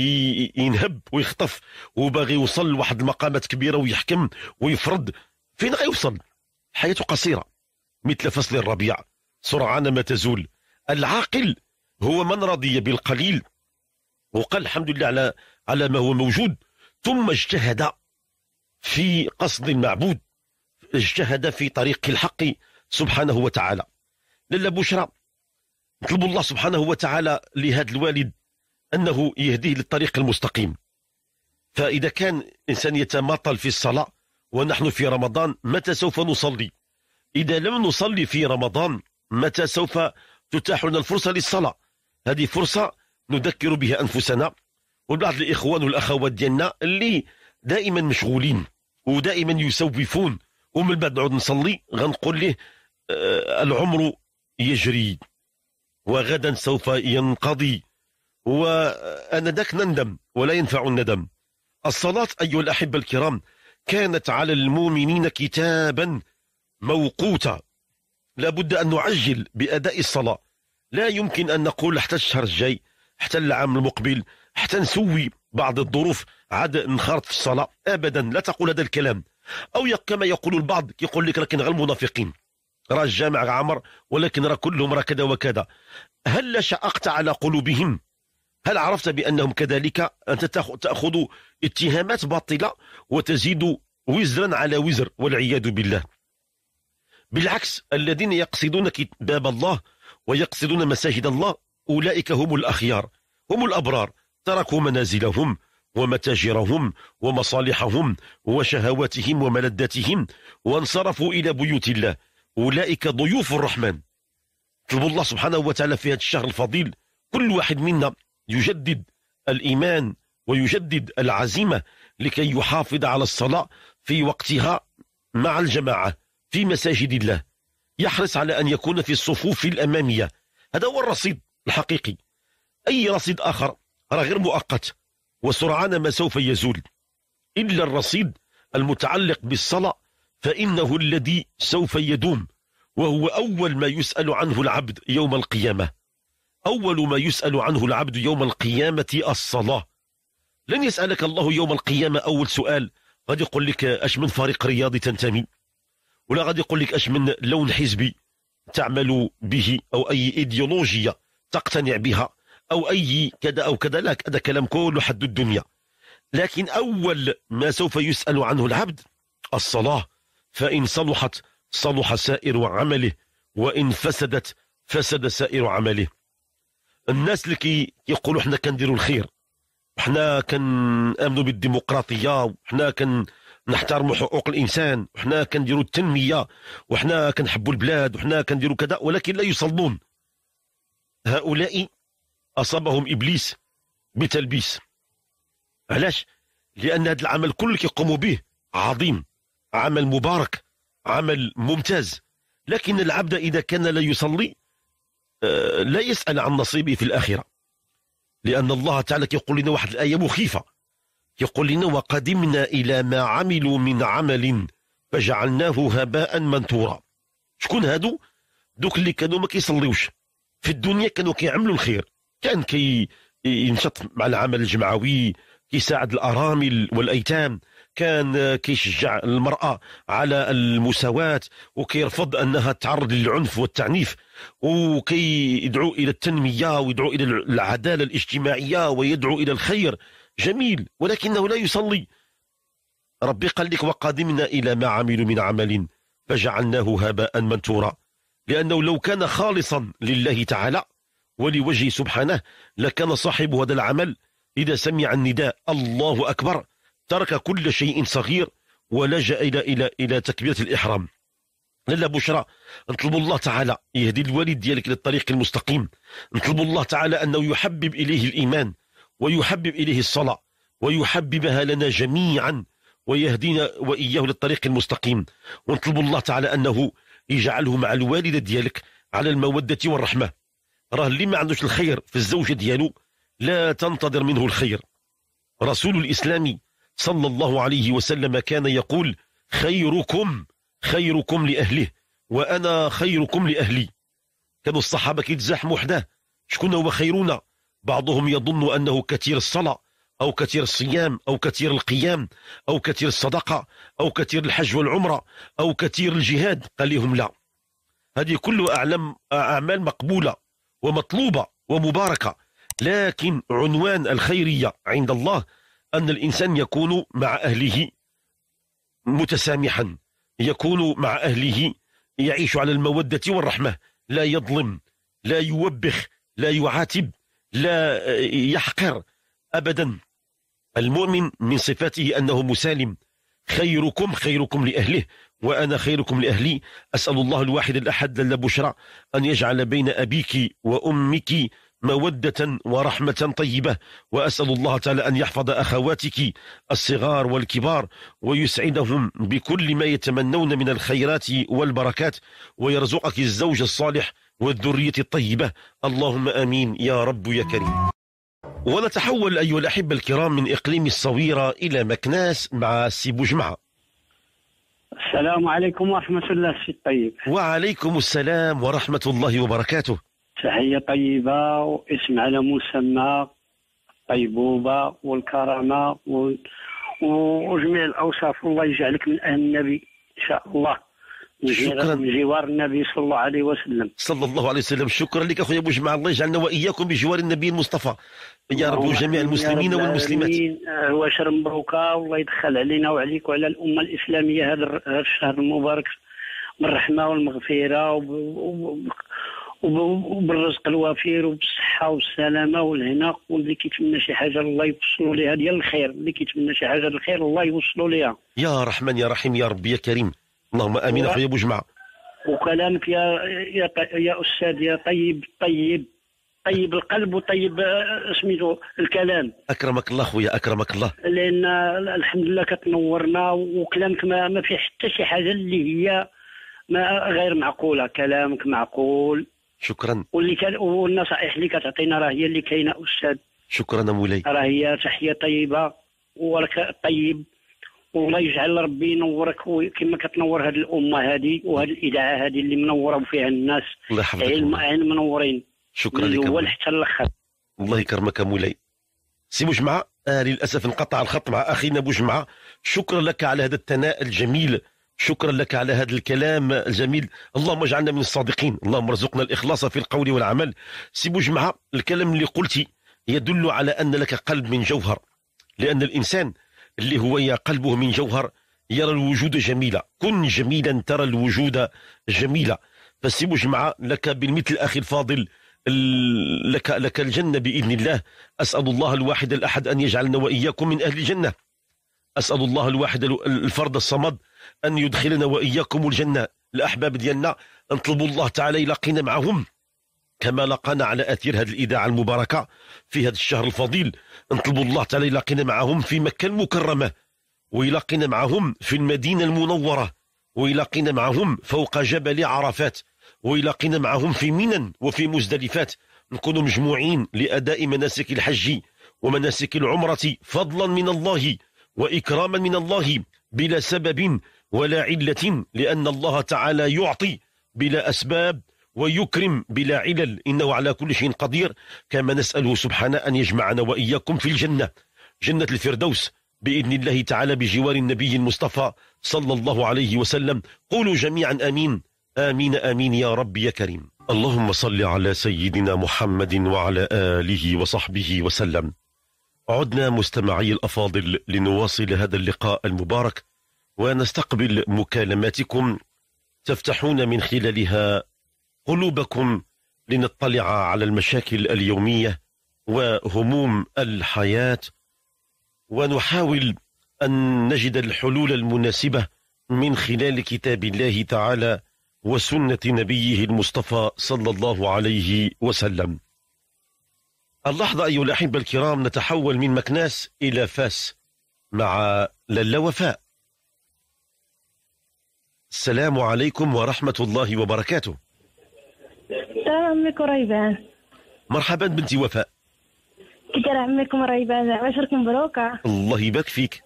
Speaker 2: ينهب ويخطف وباغي يوصل لواحد المقامات كبيره ويحكم ويفرض فين غيوصل حياته قصيره مثل فصل الربيع سرعان ما تزول العاقل هو من رضي بالقليل وقال الحمد لله على على ما هو موجود ثم اجتهد في قصد المعبود اجتهد في طريق الحق سبحانه وتعالى لالا بشرى نطلب الله سبحانه وتعالى لهذا الوالد أنه يهديه للطريق المستقيم فإذا كان إنسان يتماطل في الصلاة ونحن في رمضان متى سوف نصلي إذا لم نصلي في رمضان متى سوف تتاح لنا الفرصة للصلاة هذه فرصة نذكر بها أنفسنا وبعض الإخوان والأخوات ديالنا اللي دائما مشغولين ودائما يسوفون ومن بعد نعود نصلي غنقول له آه، العمر يجري وغدا سوف ينقضي وأنا ذاك نندم ولا ينفع الندم الصلاة أيها الأحبة الكرام كانت على المؤمنين كتابا موقوتا لابد أن نعجل بأداء الصلاة لا يمكن أن نقول حتى الشهر الجاي حتى العام المقبل حتى نسوي بعض الظروف عاد نخرط في الصلاة أبدا لا تقول هذا الكلام أو كما يقول البعض يقول لك لكن غير المنافقين راه الجامع عمر ولكن راه كلهم راه كذا وكذا هل شققت على قلوبهم هل عرفت بأنهم كذلك أنت تأخذ اتهامات باطلة وتزيد وزرا على وزر والعياذ بالله بالعكس الذين يقصدون باب الله ويقصدون مساجد الله أولئك هم الأخيار هم الأبرار تركوا منازلهم ومتاجرهم ومصالحهم وشهواتهم وملذاتهم وانصرفوا إلى بيوت الله أولئك ضيوف الرحمن طلبوا الله سبحانه وتعالى في هذا الشهر الفضيل كل واحد منا يجدد الإيمان ويجدد العزيمة لكي يحافظ على الصلاة في وقتها مع الجماعة في مساجد الله يحرص على أن يكون في الصفوف الأمامية هذا هو الرصيد الحقيقي أي رصيد آخر راه غير مؤقت وسرعان ما سوف يزول إلا الرصيد المتعلق بالصلاة فإنه الذي سوف يدوم وهو أول ما يسأل عنه العبد يوم القيامة أول ما يسأل عنه العبد يوم القيامة الصلاة لن يسألك الله يوم القيامة أول سؤال غادي يقول لك أش من فريق رياضي تنتمي ولا غادي يقول لك أش من لون حزبي تعمل به أو أي إيديولوجيا تقتنع بها أو أي كذا أو كذا لا هذا كلام كله حد الدنيا لكن أول ما سوف يسأل عنه العبد الصلاة فإن صلحت صلح سائر عمله وإن فسدت فسد سائر عمله الناس اللي كي حنا كنديروا الخير حنا كنامنوا بالديمقراطيه وحنا كن نحترموا حقوق الانسان وحنا كنديروا التنميه وحنا كنحبوا البلاد وحنا كنديروا كذا ولكن لا يصلون هؤلاء اصابهم ابليس بتلبيس علاش لان هذا العمل كله كيقوموا به عظيم عمل مبارك عمل ممتاز لكن العبد اذا كان لا يصلي آه، لا يسأل عن نصيبه في الآخرة لأن الله تعالى يقول لنا واحد الآية مخيفة يقول لنا وقدمنا إلى ما عملوا من عمل فجعلناه هباء منثورا شكون هادو دوك اللي كانوا ما كيصليوش في الدنيا كانوا كيعملوا الخير كان كي ينشط مع العمل الجمعوي كيساعد الأرامل والأيتام كان كيشجع المرأة على المساواة وكيرفض أنها تعرض للعنف والتعنيف وكيدعو إلى التنمية ويدعو إلى العدالة الاجتماعية ويدعو إلى الخير جميل ولكنه لا يصلي ربي قال لك وقادمنا إلى ما عملوا من عمل فجعلناه هباء منثورا لأنه لو كان خالصا لله تعالى ولوجهه سبحانه لكان صاحب هذا العمل إذا سمع النداء الله أكبر ترك كل شيء صغير ولجأ إلى إلى إلى تكبيرة الإحرام لالا بشرى نطلب الله تعالى يهدي الوالد ديالك للطريق المستقيم نطلب الله تعالى أنه يحبب إليه الإيمان ويحبب إليه الصلاة ويحببها لنا جميعا ويهدينا وإياه للطريق المستقيم ونطلب الله تعالى أنه يجعله مع الوالدة ديالك على المودة والرحمة راه اللي ما عندوش الخير في الزوجة ديالو لا تنتظر منه الخير رسول الإسلام صلى الله عليه وسلم كان يقول خيركم خيركم لأهله وأنا خيركم لأهلي كانوا الصحابة كيتزاحموا حداه شكون هو خيرنا بعضهم يظن أنه كثير الصلاة أو كثير الصيام أو كثير القيام أو كثير الصدقة أو كثير الحج والعمرة أو كثير الجهاد قال لهم لا هذه كلها أعلم أعمال مقبولة ومطلوبة ومباركة لكن عنوان الخيرية عند الله أن الإنسان يكون مع أهله متسامحا يكون مع أهله يعيش على المودة والرحمة لا يظلم لا يوبخ لا يعاتب لا آه، يحقر أبدا المؤمن من صفاته أنه مسالم خيركم خيركم لأهله وأنا خيركم لأهلي أسأل الله الواحد الأحد للبشرى أن يجعل بين أبيك وأمك مودة ورحمة طيبة وأسأل الله تعالى أن يحفظ أخواتك الصغار والكبار ويسعدهم بكل ما يتمنون من الخيرات والبركات ويرزقك الزوج الصالح والذرية الطيبة اللهم آمين يا رب يا كريم ونتحول أيها الأحبة الكرام من إقليم الصويرة إلى مكناس مع سي بوجمعة
Speaker 3: السلام عليكم ورحمة الله السي الطيب وعليكم السلام ورحمة الله
Speaker 2: وبركاته
Speaker 3: تحية طيبة واسم على مسمى الطيبوبة والكرامة وجميع الأوصاف الله يجعلك من أهل النبي إن شاء الله شكرا جوار النبي صلى الله عليه وسلم
Speaker 2: صلى الله عليه وسلم شكرا لك اخويا بوجمع الله يجعلنا واياكم بجوار النبي المصطفى يا رب وجميع المسلمين والمسلمات
Speaker 3: آه، واشر مبروكه والله يدخل علينا وعليك وعلى الامه الاسلاميه هذا الشهر المبارك بالرحمه والمغفره وبالرزق الوفير وبالصحه والسلامه والهنا واللي كيتمنى شي حاجه الله يوصلوا ليها ديال الخير اللي كيتمنى شي حاجه الخير الله يوصلوا ليها
Speaker 2: يا رحمن يا رحيم يا ربي يا كريم اللهم امين اخويا ابو جمعه
Speaker 3: وكلامك يا يا يا استاذ يا طيب طيب طيب القلب وطيب آه، سميتو الكلام
Speaker 2: اكرمك الله خويا اكرمك الله
Speaker 3: لان الحمد لله كتنورنا وكلامك ما, ما فيه حتى شي حاجه اللي هي ما غير معقوله كلامك معقول شكرا واللي كان والنصائح اللي كتعطينا راه هي اللي كاينه استاذ
Speaker 2: شكرا مولاي راه
Speaker 3: هي تحيه طيبه وراك طيب والله يجعل ربي ينورك كما كتنور هذه الامه هذه وهذه الاذاعه هذه اللي منوره فيها الناس الله يحفظك علم عين منورين شكرا لك الاول حتى الاخر
Speaker 2: الله يكرمك مولاي سي بوجمعه آه للاسف انقطع الخط مع اخينا بوجمعه شكرا لك على هذا الثناء الجميل شكرا لك على هذا الكلام الجميل اللهم اجعلنا من الصادقين اللهم ارزقنا الإخلاص في القول والعمل سي بوجمعة الكلام اللي قلتي يدل على أن لك قلب من جوهر لأن الإنسان اللي هو قلبه من جوهر يرى الوجود جميلة كن جميلا ترى الوجود جميلة فسي بوجمعة لك بالمثل أخي الفاضل لك لك الجنة بإذن الله أسأل الله الواحد الأحد أن يجعلنا وإياكم من أهل الجنة أسأل الله الواحد الفرد الصمد أن يدخلنا وإياكم الجنة الأحباب ديالنا نطلبوا الله تعالى يلاقينا معهم كما لقانا على أثير هذه الإذاعة المباركة في هذا الشهر الفضيل نطلبوا الله تعالى يلاقينا معهم في مكة المكرمة ويلاقينا معهم في المدينة المنورة ويلاقينا معهم فوق جبل عرفات ويلاقينا معهم في منن وفي مزدلفات نكونوا مجموعين لأداء مناسك الحج ومناسك العمرة فضلا من الله وإكراما من الله بلا سبب ولا علة لأن الله تعالى يعطي بلا أسباب ويكرم بلا علل إنه على كل شيء قدير كما نسأله سبحانه أن يجمعنا وإياكم في الجنة جنة الفردوس بإذن الله تعالى بجوار النبي المصطفى صلى الله عليه وسلم قولوا جميعا آمين آمين آمين يا رب يا كريم اللهم صل على سيدنا محمد وعلى آله وصحبه وسلم عدنا مستمعي الأفاضل لنواصل هذا اللقاء المبارك ونستقبل مكالماتكم تفتحون من خلالها قلوبكم لنطلع على المشاكل اليومية وهموم الحياة ونحاول أن نجد الحلول المناسبة من خلال كتاب الله تعالى وسنة نبيه المصطفى صلى الله عليه وسلم اللحظة أيها الأحبة الكرام نتحول من مكناس إلى فاس مع للا وفاء السلام عليكم ورحمة الله وبركاته
Speaker 1: السلام عليكم ريبان
Speaker 2: مرحبا بنتي وفاء
Speaker 1: كتير عمكم ريبان عشرك مبروكة
Speaker 2: الله يبارك فيك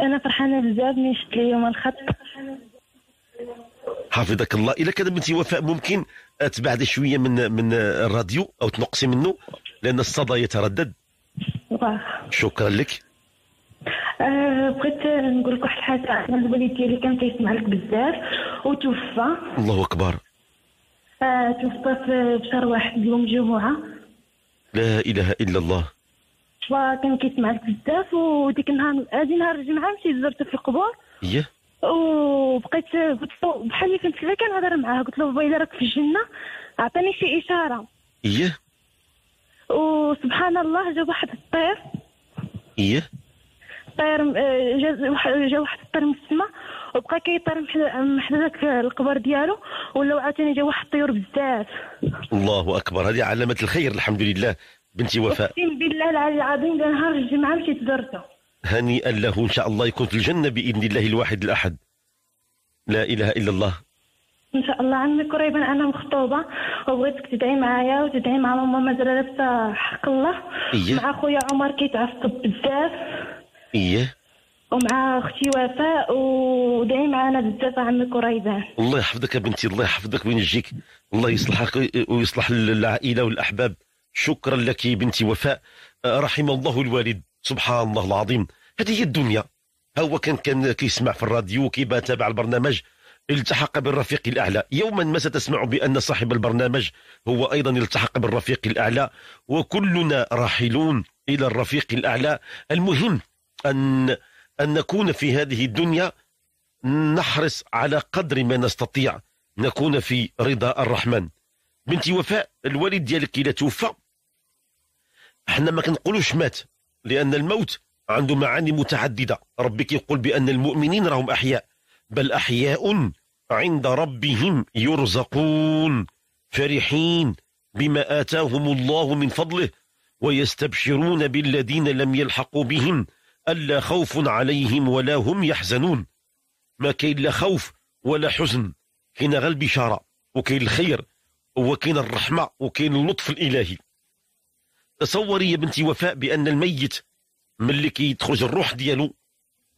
Speaker 1: أنا فرحانة بزاف من شفت اليوم يوم الخط
Speaker 2: حفظك الله إلا كذا بنتي وفاء ممكن تبعد شويه من من الراديو او تنقصي منه لان الصدى يتردد شكرا لك
Speaker 1: أه، بغيت نقول لك واحد الحاجه انا الوالد ديالي كان كيسمع لك بزاف وتوفى الله اكبر أه، توفى في شهر واحد يوم جمعه
Speaker 2: لا اله الا الله
Speaker 1: وكان كيسمع لك بزاف وديك النهار هذه نهار الجمعه مشيت زرته في القبور ايه وبقيت قلت له بحال اللي كنت كيف كنهضر معاه قلت له بابا الا راك في الجنه عطيني شي اشاره ايه وسبحان الله جا واحد الطير ايه طير آه، جا, جا واحد الطير من السما وبقى كيطير محل ذاك القبر ديالو ولا عاوتاني جا واحد الطيور بزاف
Speaker 2: الله اكبر هذه علامه الخير الحمد لله بنتي وفاء
Speaker 1: اقسم بالله العلي العظيم نهار الجمعه مشيت درته
Speaker 2: هنيئا له إن شاء الله يكون في الجنة بإذن الله الواحد الأحد لا إله إلا الله
Speaker 1: ان شاء الله عمي قريبا انا مخطوبه وبغيتك تدعي معايا وتدعي مع ماما مزرعه لابسه حق الله إيه؟ مع خويا عمر كيتعصب بزاف ايه ومع اختي وفاء ودعي معنا بزاف عمي قريبا
Speaker 3: الله
Speaker 2: يحفظك يا بنتي الله يحفظك وينجيك الله يصلحك ويصلح العائله والاحباب شكرا لك بنتي وفاء رحم الله الوالد سبحان الله العظيم هذه هي الدنيا هو كان كان كيسمع في الراديو كيبان تابع البرنامج التحق بالرفيق الأعلى يوما ما ستسمع بأن صاحب البرنامج هو أيضا التحق بالرفيق الأعلى وكلنا راحلون إلى الرفيق الأعلى المهم أن أن نكون في هذه الدنيا نحرص على قدر ما نستطيع نكون في رضا الرحمن بنتي وفاء الوالد ديالك إلى توفى احنا ما كنقولوش مات لأن الموت عنده معاني متعددة ربك يقول بأن المؤمنين راهم أحياء بل أحياء عند ربهم يرزقون فرحين بما آتاهم الله من فضله ويستبشرون بالذين لم يلحقوا بهم ألا خوف عليهم ولا هم يحزنون ما كاين لا خوف ولا حزن كاين غير البشارة وكاين الخير وكاين الرحمة وكاين اللطف الإلهي تصوري يا بنتي وفاء بان الميت ملي كيخرج الروح ديالو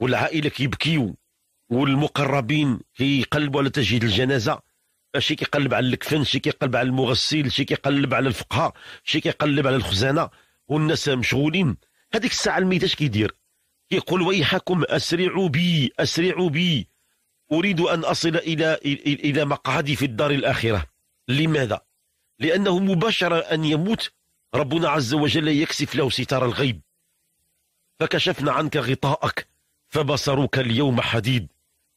Speaker 2: والعائله كيبكيو والمقربين كيقلبوا على تجهيز الجنازه شي كيقلب على الكفن شي كيقلب على المغسل شي كيقلب على الفقهاء شي كيقلب على الخزانه والناس مشغولين هذيك الساعه الميت اش كيدير كيقول ويحكم اسرعوا بي اسرعوا بي اريد ان اصل الى الى مقعدي في الدار الاخره لماذا لانه مباشره ان يموت ربنا عز وجل يكسف له ستار الغيب فكشفنا عنك غطاءك فبصرك اليوم حديد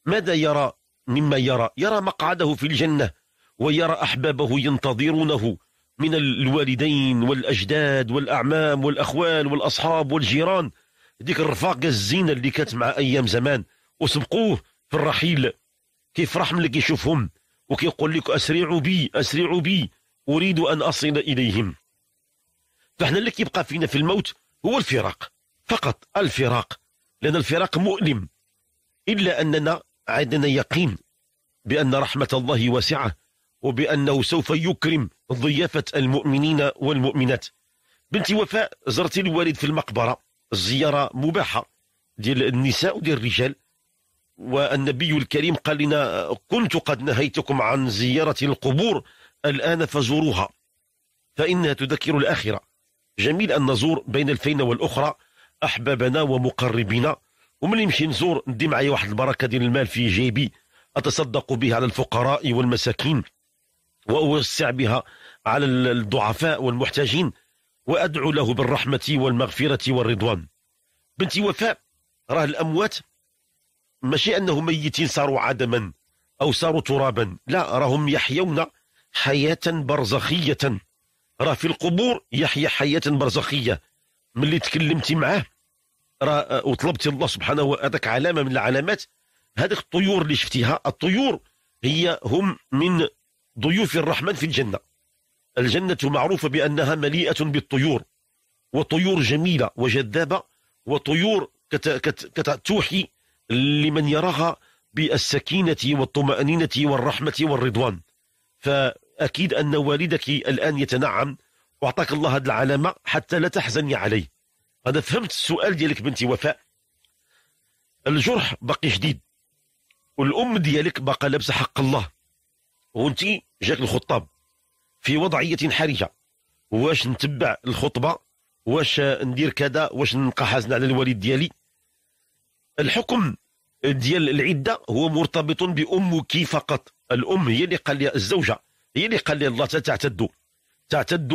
Speaker 2: ماذا يرى مما يرى يرى مقعده في الجنة ويرى أحبابه ينتظرونه من الوالدين والأجداد والأعمام والأخوال والأصحاب والجيران ديك الرفاق الزينة اللي كانت مع أيام زمان وسبقوه في الرحيل كيف رحم لك يشوفهم وكيقول لك أسرعوا بي أسرعوا بي أريد أن أصل إليهم فاحنا اللي كيبقى فينا في الموت هو الفراق فقط الفراق لأن الفراق مؤلم إلا أننا عندنا يقين بأن رحمة الله واسعة وبأنه سوف يكرم ضيافة المؤمنين والمؤمنات بنتي وفاء زرتي الوالد في المقبرة الزيارة مباحة ديال النساء وديال الرجال والنبي الكريم قال لنا كنت قد نهيتكم عن زيارة القبور الآن فزوروها فإنها تذكر الآخرة جميل أن نزور بين الفينة والأخرى أحبابنا ومقربينا وملي نمشي نزور ندي معايا واحد البركة ديال المال في جيبي أتصدق به على الفقراء والمساكين وأوسع بها على الضعفاء والمحتاجين وأدعو له بالرحمة والمغفرة والرضوان بنتي وفاء راه الأموات ماشي أنهم ميتين صاروا عدما أو صاروا ترابا لا راهم يحيون حياة برزخية راه في القبور يحيا حياة برزخية ملي تكلمتي معاه راه آه، وطلبتي الله سبحانه وتعالى علامة من العلامات هذيك الطيور اللي شفتيها الطيور هي هم من ضيوف الرحمن في الجنة الجنة معروفة بأنها مليئة بالطيور وطيور جميلة وجذابة وطيور كتوحي لمن يراها بالسكينة والطمأنينة والرحمة والرضوان ف أكيد أن والدك الآن يتنعم وأعطاك الله هذه العلامة حتى لا تحزني عليه أنا فهمت السؤال ديالك بنتي وفاء الجرح باقي جديد والأم ديالك بقى لابسة حق الله وانت جاك الخطاب في وضعية حرجة واش نتبع الخطبة واش ندير كذا واش نبقى حزن على الوالد ديالي الحكم ديال العدة هو مرتبط بأمك فقط الأم هي اللي قال لي الزوجة هي اللي قال لي الله تعتد تعتد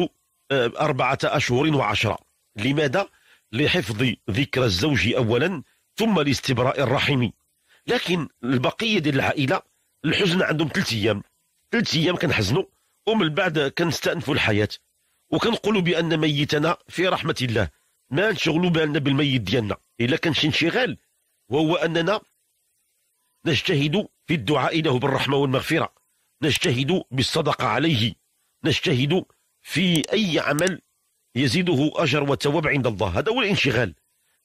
Speaker 2: آه، أربعة أشهر وعشرة لماذا؟ لحفظ ذكرى الزوج أولا ثم لاستبراء الرحم لكن البقية ديال العائلة الحزن عندهم ثلاث أيام ثلاث أيام كنحزنوا ومن بعد كنستأنفوا الحياة وكنقولوا بأن ميتنا في رحمة الله ما نشغلوا بالنا بالميت ديالنا إلا كان شي انشغال وهو أننا نجتهد في الدعاء له بالرحمة والمغفرة نجتهد بالصدقة عليه نجتهد في أي عمل يزيده أجر وتواب عند الله هذا هو الانشغال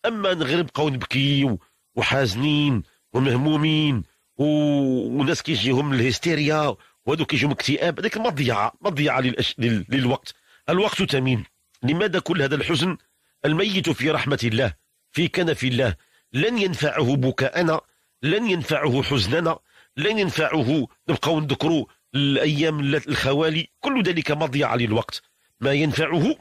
Speaker 2: أما نغربقى ونبكي وحازنين ومهمومين وناس كيجيهم الهستيريا وهذو كيجيهم اكتئاب هذيك مضيعة مضيعة للأش... لل... للوقت الوقت تمين لماذا كل هذا الحزن الميت في رحمة الله في كنف الله لن ينفعه بكاءنا لن ينفعه حزننا لن ينفعه نبقاو نذكروا الايام الخوالي كل ذلك مضيعه للوقت ما ينفعه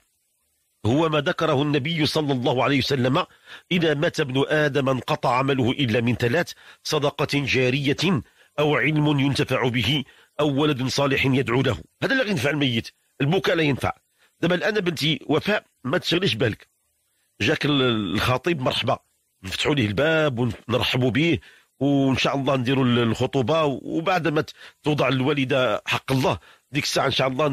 Speaker 2: هو ما ذكره النبي صلى الله عليه وسلم إذا مات ابن آدم انقطع عمله إلا من ثلاث صدقة جارية أو علم ينتفع به أو ولد صالح يدعو له هذا اللي ينفع الميت البكاء لا ينفع دابا الآن بنتي وفاء ما تشغلش بالك جاك الخطيب مرحبا نفتحوا ليه الباب ونرحبوا به وان شاء الله نديروا الخطوبه وبعد ما توضع الوالده حق الله ديك الساعه ان شاء الله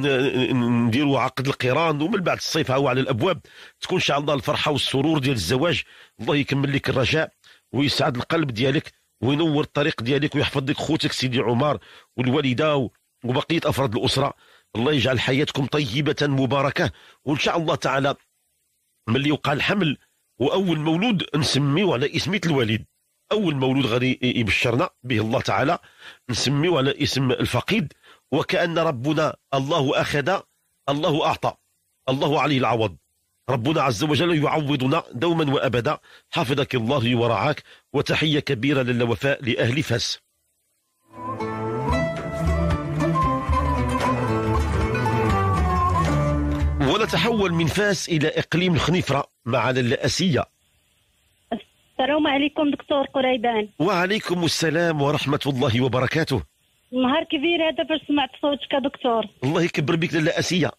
Speaker 2: نديروا عقد القران ومن بعد الصيف هو على الابواب تكون ان شاء الله الفرحه والسرور ديال الزواج الله يكمل لك الرجاء ويسعد القلب ديالك وينور الطريق ديالك ويحفظ لك خوتك سيدي عمر والوالده وبقيه افراد الاسره الله يجعل حياتكم طيبه مباركه وان شاء الله تعالى ملي وقع الحمل واول مولود نسميه على اسمية الوالد اول مولود غادي يبشرنا به الله تعالى نسميه على اسم الفقيد وكان ربنا الله اخذ الله اعطى الله عليه العوض ربنا عز وجل يعوضنا دوما وابدا حفظك الله ورعاك وتحيه كبيره للوفاء لاهل فاس ونتحول من فاس الى اقليم الخنيفره مع الاسيه
Speaker 1: السلام عليكم دكتور قريبان
Speaker 2: وعليكم السلام ورحمة الله وبركاته
Speaker 1: نهار كبير هذا باش سمعت صوتك دكتور
Speaker 2: الله يكبر بك لاله اسيه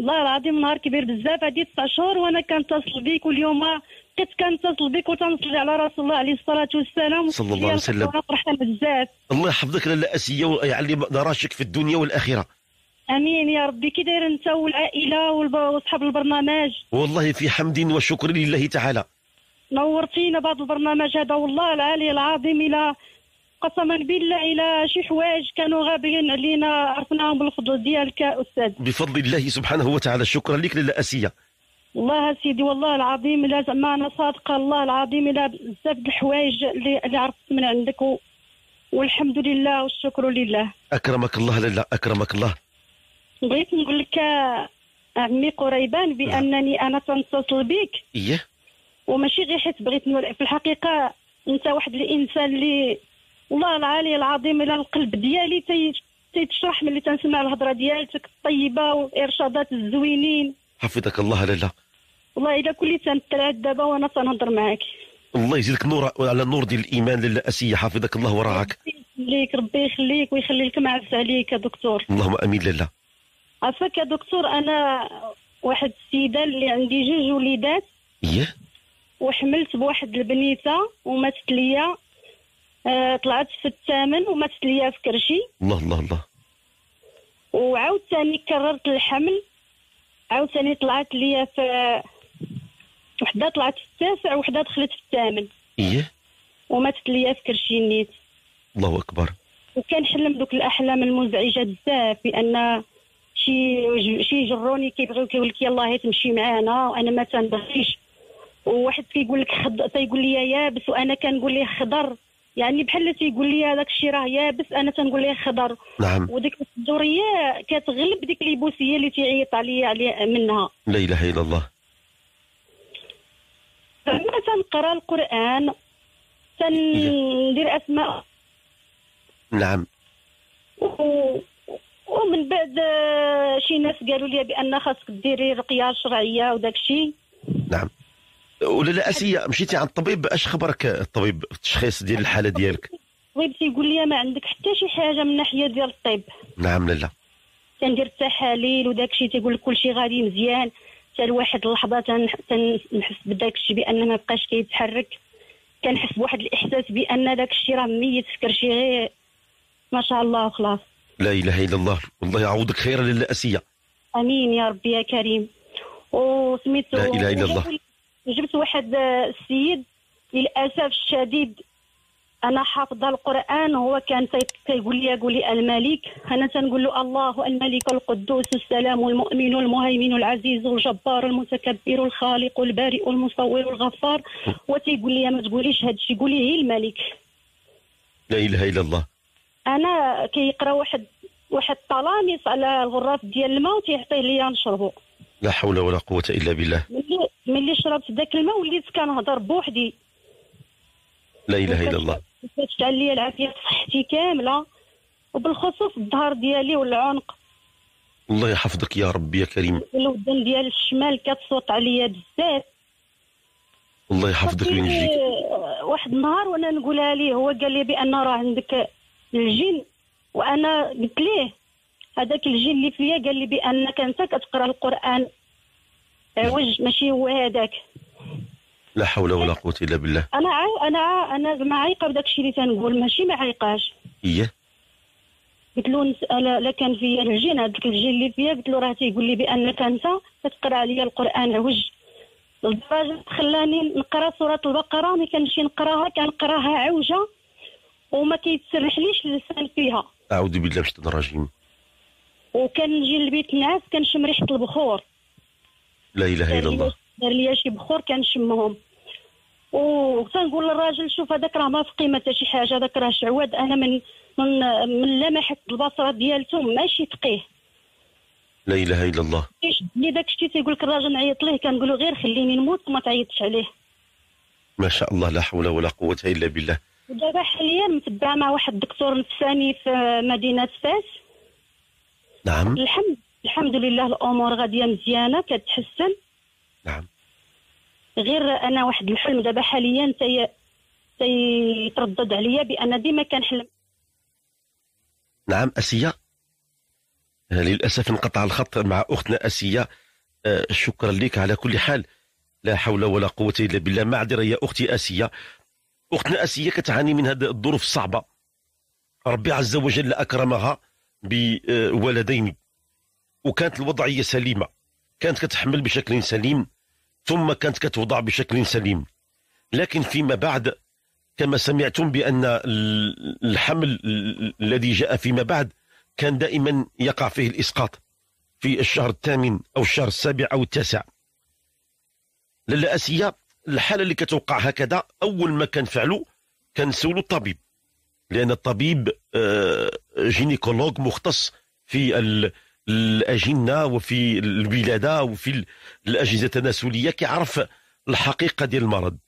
Speaker 1: الله العظيم نهار كبير بزاف هادي تسع شهور وانا كنتصل بك واليوم بقيت كنتصل بك وتنصلي على رسول الله عليه الصلاه والسلام صلى الله عليه وسلم فرحان بزاف
Speaker 2: الله يحفظك لاله اسيه ويعلي دراجك في الدنيا والاخره
Speaker 1: امين يا ربي كي داير انت والعائله واصحاب البرنامج
Speaker 2: والله في حمد وشكر لله تعالى
Speaker 1: نورتينا بهذا البرنامج هذا والله العلي العظيم الى قسما بالله الى شي حوايج كانوا غابين علينا عرفناهم بالفضل ديالك استاذ
Speaker 2: بفضل الله سبحانه وتعالى شكرا لك لاله اسيه
Speaker 1: والله سيدي والله العظيم لا زعما انا صادقه الله العظيم الى بزاف د الحوايج اللي اللي عرفت من عندك والحمد لله والشكر لله
Speaker 2: اكرمك الله لاله اكرمك الله
Speaker 1: بغيت نقول لك عمي قريبان بانني انا تنتصل بك ايه وماشي غير حيت بغيت نولع في الحقيقه انت واحد الانسان اللي والله العلي العظيم الى القلب ديالي تيتشرح ملي تنسمع الهضره ديالتك الطيبه والارشادات الزوينين
Speaker 2: حفظك الله لالا
Speaker 1: والله الا كليت تنتلعب دابا وانا تنهضر معاك
Speaker 2: الله يزيدك نور على النور ديال الايمان لاله اسيه حفظك الله وراك
Speaker 1: يخليك ربي يخليك ويخلي لك معز عليك يا دكتور
Speaker 2: اللهم امين لاله
Speaker 1: عفاك يا دكتور انا واحد السيده اللي عندي جوج وليدات ايه وحملت بواحد البنيته وماتت ليا آه، طلعت في الثامن وماتت ليا في كرشي
Speaker 3: الله الله الله
Speaker 1: وعاود ثاني كررت الحمل عاود ثاني طلعت ليا في وحده طلعت في التاسع وحده دخلت في الثامن ايه وماتت ليا في كرشي نيت الله اكبر وكان حلم دوك الاحلام المزعجه بزاف بان شي شي جروني كيبغيو كيقول لك يلاه تمشي معانا وانا ما تنبغيش وواحد كيقول لك خض... تيقول لي يابس وانا كنقول ليه خضر يعني بحال اللي تيقول لي هذاك الشيء راه يابس انا تنقول ليه خضر نعم وديك الدوريه كتغلب ديك الليبوسيه اللي تيعيط عليا علي منها
Speaker 2: لا اله الا الله
Speaker 1: فما تنقرا القران تندير اسماء نعم و... ومن بعد شي ناس قالوا لي بان خاصك ديري رقيه شرعيه وداك الشيء
Speaker 2: نعم ولا لا اسيه مشيتي عند الطبيب اش خبرك الطبيب التشخيص ديال الحاله ديالك
Speaker 1: الطبيب تيقول لي ما عندك حتى شي حاجه من ناحيه ديال الطب نعم لالا. كندير التحاليل وداك الشيء تيقول لك شيء غادي مزيان حتى لواحد اللحظه تنحس بداك الشيء بان ما بقاش كيتحرك كنحس بواحد الاحساس بان داك الشيء راه ميت فكرشي غير ما شاء الله وخلاص
Speaker 2: لا اله الا الله والله يعوضك خيرا اسيه.
Speaker 1: امين يا ربي يا كريم وسميتو لا اله الا الله جبت واحد السيد للاسف الشديد انا حافظه القران هو كان تيقول لي قولي لي الملك انا تنقول له الله الملك القدوس السلام المؤمن المهيمن العزيز الجبار المتكبر الخالق البارئ المصور الغفار وتيقول لي ما تقوليش هذا الشيء قولي هي الملك
Speaker 2: لا اله الا الله
Speaker 1: انا كيقرا واحد واحد الطلاميص على الغراف ديال الماء وتيعطيه ليا نشربه
Speaker 2: لا حول ولا قوه الا بالله
Speaker 1: ملي ملي شربت ذاك الماء وليت كنهضر بوحدي
Speaker 2: لا اله الا الله
Speaker 1: كتشعل لي العافيه صحتي كامله وبالخصوص الظهر ديالي والعنق
Speaker 2: الله يحفظك يا ربي يا كريم
Speaker 1: الودن ديال الشمال كتصوت عليا بزاف
Speaker 2: الله يحفظك وينجيك
Speaker 1: واحد النهار وانا نقولها ليه هو قال لي بان راه عندك الجن وانا قلت ليه هذاك الجن اللي فيا قال لي بانك انت كتقرا القران عوج آه، ماشي هو هذاك
Speaker 2: لا حول ولا قوه الا بالله
Speaker 1: انا عاو انا انا زعما عايقه بداك الشيء اللي تنقول ماشي ما عايقاش ايه قلت له نسال لا كان فيا الجن هذاك الجن اللي فيا قلت له راه تيقول لي بانك انت تقرا عليا القران عوج لدرجه خلاني نقرا سوره البقره ملي كنمشي نقراها كنقراها عوجه وما كيتسرحليش اللسان فيها
Speaker 2: اعوذ بالله من الشيطان الرجيم
Speaker 1: وكنجي للبيت نعس كنشم ريحه البخور لا اله الا الله دار ليا شي بخور كنشمهم تنقول للراجل شوف هذاك راه ما في قيمه حتى شي حاجه هذاك راه شعواد انا من من من لمحت البصره ديالته ماشي تقيه
Speaker 2: لا اله الا الله
Speaker 1: كيشدني داك الشيء تيقول لك الراجل نعيط ليه كنقول له غير خليني نموت ما تعيطش عليه
Speaker 2: ما شاء الله لا حول ولا قوه الا بالله
Speaker 1: ودابا حاليا متبعه مع واحد الدكتور نفساني في مدينه فاس نعم الحمد الحمد لله الامور غاديه مزيانه كتحسن نعم غير انا واحد الحلم دابا حاليا تي تيتردد عليا بان ديما كنحلم
Speaker 2: نعم اسيه آه، للاسف انقطع الخط مع اختنا اسيه آه، شكرا لك على كل حال لا حول ولا قوه الا بالله معذره يا اختي اسيه اختنا اسيه كتعاني من هذه الظروف الصعبه ربي عز وجل اكرمها بولدين وكانت الوضعية سليمة كانت كتحمل بشكل سليم ثم كانت كتوضع بشكل سليم لكن فيما بعد كما سمعتم بأن الحمل الذي جاء فيما بعد كان دائما يقع فيه الإسقاط في الشهر الثامن أو الشهر السابع أو التاسع لالا اسيا الحاله اللي كتوقع هكذا اول ما كنفعلوا كنسولوا الطبيب لان الطبيب آه، جينيكولوج مختص في الاجنه وفي الولاده وفي الاجهزه التناسليه كيعرف الحقيقه ديال المرض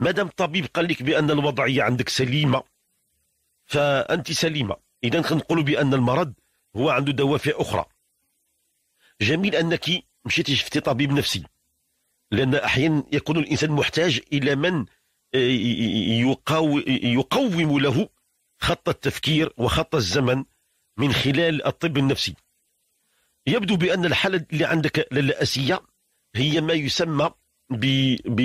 Speaker 2: مادام الطبيب قال لك بان الوضعيه عندك سليمه فانت سليمه اذا كنقولوا بان المرض هو عنده دوافع اخرى جميل انك مشيتي شفتي طبيب نفسي لان احيانا يكون الانسان محتاج الى من آه، يقوم له خط التفكير وخط الزمن من خلال الطب النفسي يبدو بأن الحالة اللي عندك للاسيه هي ما يسمى ب ب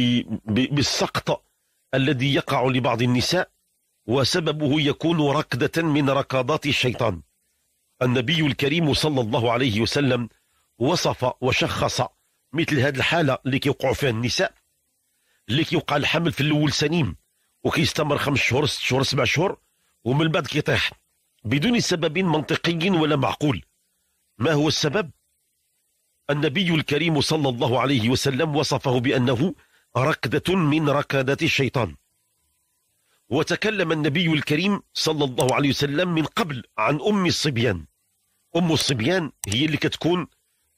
Speaker 2: ب بالسقط الذي يقع لبعض النساء وسببه يكون ركضه من ركضات الشيطان النبي الكريم صلى الله عليه وسلم وصف وشخص مثل هذه الحالة اللي كيوقعوا فيها النساء اللي كيوقع الحمل في الأول سليم وكيستمر خمس شهور ست شهور سبع شهور ومن بعد كيطيح بدون سبب منطقي ولا معقول ما هو السبب؟ النبي الكريم صلى الله عليه وسلم وصفه بأنه ركدة من ركادات الشيطان وتكلم النبي الكريم صلى الله عليه وسلم من قبل عن أم الصبيان أم الصبيان هي اللي كتكون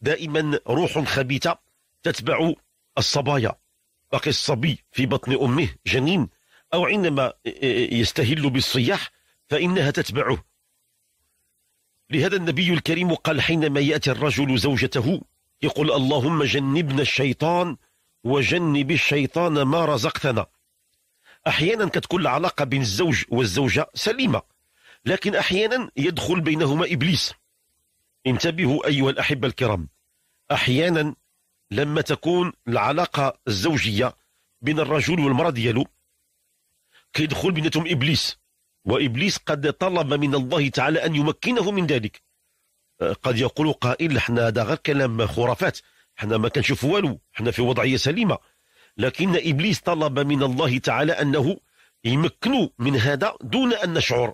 Speaker 2: دائما روح خبيثة تتبع الصبايا باقي الصبي في بطن أمه جنين أو عندما يستهل بالصياح فإنها تتبعه لهذا النبي الكريم قال حينما يأتي الرجل زوجته يقول اللهم جنبنا الشيطان وجنب الشيطان ما رزقتنا أحيانا كتكون العلاقة بين الزوج والزوجة سليمة لكن أحيانا يدخل بينهما إبليس انتبهوا أيها الأحبة الكرام أحيانا لما تكون العلاقة الزوجية بين الرجل والمرأة ديالو كيدخل بيناتهم إبليس وإبليس قد طلب من الله تعالى أن يمكنه من ذلك آه، قد يقول قائل احنا هذا غير كلام خرافات احنا ما كنشوف والو احنا في وضعية سليمة لكن إبليس طلب من الله تعالى أنه يمكنه من هذا دون أن نشعر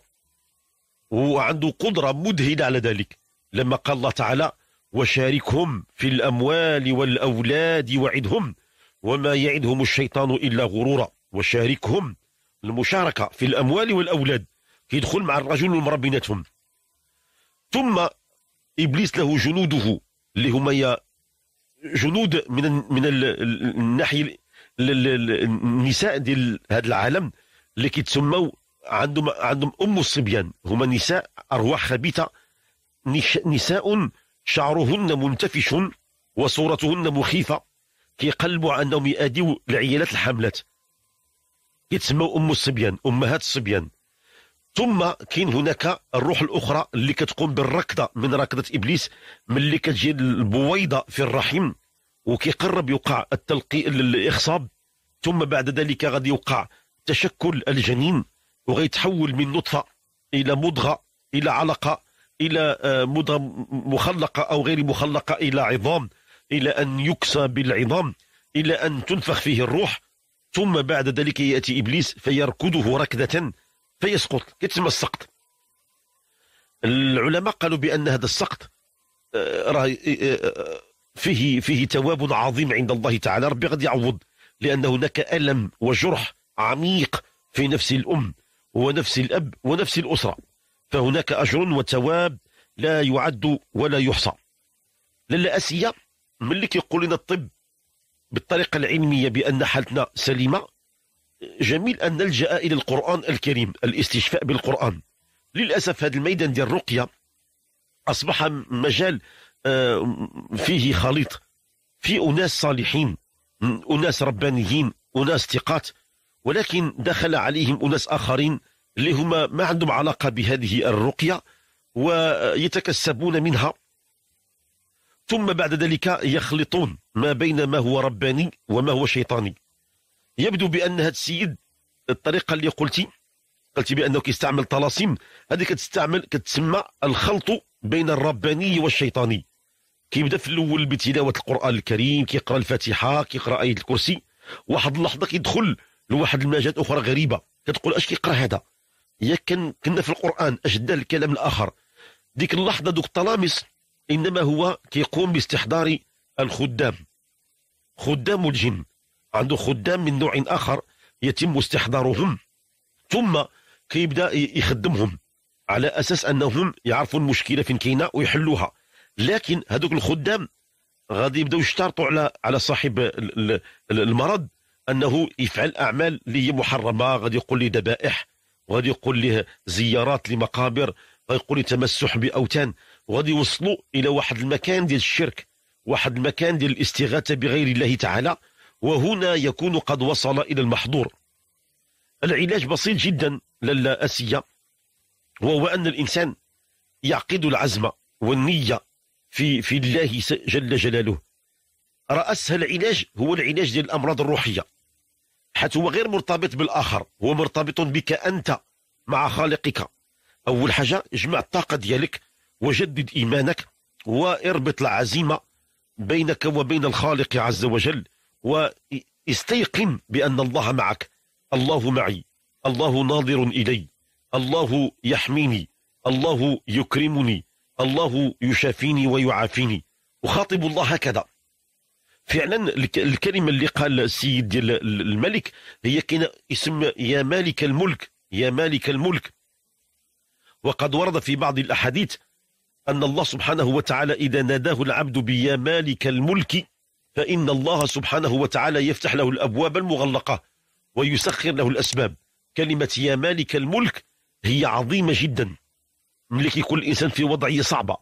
Speaker 2: وعنده قدرة مذهلة على ذلك لما قال الله تعالى وشاركهم في الأموال والأولاد وعدهم وما يعدهم الشيطان إلا غرورا وشاركهم المشاركة في الأموال والأولاد كيدخل مع الرجل والمرأة بيناتهم ثم إبليس له جنوده اللي هما يا جنود من من الناحية النساء ديال هذا العالم اللي كيتسموا عندهم عندهم أم الصبيان هما نساء أرواح خبيثة نساء شعرهن منتفش وصورتهن مخيفة كيقلبوا أنهم يأديوا العيالات الحاملات يتسموا ام الصبيان امهات الصبيان ثم كاين هناك الروح الاخرى اللي كتقوم بالركضه من ركضه ابليس ملي كتجي البويضه في الرحم وكيقرب يوقع التلقي الاخصاب ثم بعد ذلك غادي يوقع تشكل الجنين وغيتحول من نطفه الى مضغه الى علقه الى آه، مضغه مخلقه او غير مخلقه الى عظام الى ان يكسى بالعظام الى ان تنفخ فيه الروح ثم بعد ذلك يأتي إبليس فيركضه ركضه فيسقط كتسمى السقط العلماء قالوا بأن هذا السقط راه آه، آه، فيه فيه تواب عظيم عند الله تعالى ربي قد يعوض لأن هناك ألم وجرح عميق في نفس الأم ونفس الأب ونفس الأسرة فهناك أجر وتواب لا يعد ولا يحصى للأسية أسيا ملي كيقول لنا الطب بالطريقة العلمية بأن حالتنا سليمة جميل أن نلجأ إلى القرآن الكريم الاستشفاء بالقرآن للأسف هذا الميدان ديال الرقية أصبح مجال آه، فيه خليط في أناس صالحين أناس ربانيين أناس ثقات ولكن دخل عليهم أناس آخرين اللي هما ما عندهم علاقة بهذه الرقية ويتكسبون منها ثم بعد ذلك يخلطون ما بين ما هو رباني وما هو شيطاني يبدو بأن هذا السيد الطريقة اللي قلتي قلتي بأنه كيستعمل طلاسم هذه كتستعمل كتسمى الخلط بين الرباني والشيطاني كيبدا في الاول بتلاوه القران الكريم كيقرا الفاتحه كيقرا ايه الكرسي واحد اللحظه كيدخل لواحد المجالات اخرى غريبه كتقول اش كيقرا هذا يا كان كنا في القران اش الكلام الاخر ديك اللحظه دوك الطلامس إنما هو كيقوم باستحضار الخدام خدام الجن عنده خدام من نوع آخر يتم استحضارهم ثم كيبدا يخدمهم على اساس انهم يعرفوا المشكله فين كاينه ويحلوها لكن هذوك الخدام غادي يبداو يشترطوا على على صاحب المرض انه يفعل اعمال اللي هي محرمه غادي يقول لي ذبائح وغادي يقول لي زيارات لمقابر يقول لي تمسح باوتان وغادي يوصلوا الى واحد المكان ديال الشرك واحد المكان ديال الاستغاثه بغير الله تعالى وهنا يكون قد وصل الى المحظور العلاج بسيط جدا للا اسيا وهو ان الانسان يعقد العزم والنيه في في الله جل جلاله راسها العلاج هو العلاج ديال الامراض الروحيه حيث هو غير مرتبط بالاخر هو مرتبط بك انت مع خالقك اول حاجه اجمع الطاقه ديالك وجدد إيمانك واربط العزيمة بينك وبين الخالق عز وجل واستيقن بأن الله معك الله معي الله ناظر إلي الله يحميني الله يكرمني الله يشافيني ويعافيني أخاطب الله هكذا فعلا الكلمة اللي قال السيد ديال الملك هي كاين اسم يا مالك الملك يا مالك الملك وقد ورد في بعض الأحاديث أن الله سبحانه وتعالى إذا ناداه العبد بيا مالك الملك فإن الله سبحانه وتعالى يفتح له الأبواب المغلقة ويسخر له الأسباب كلمة يا مالك الملك هي عظيمة جدا ملي كيكون الإنسان في وضعية صعبة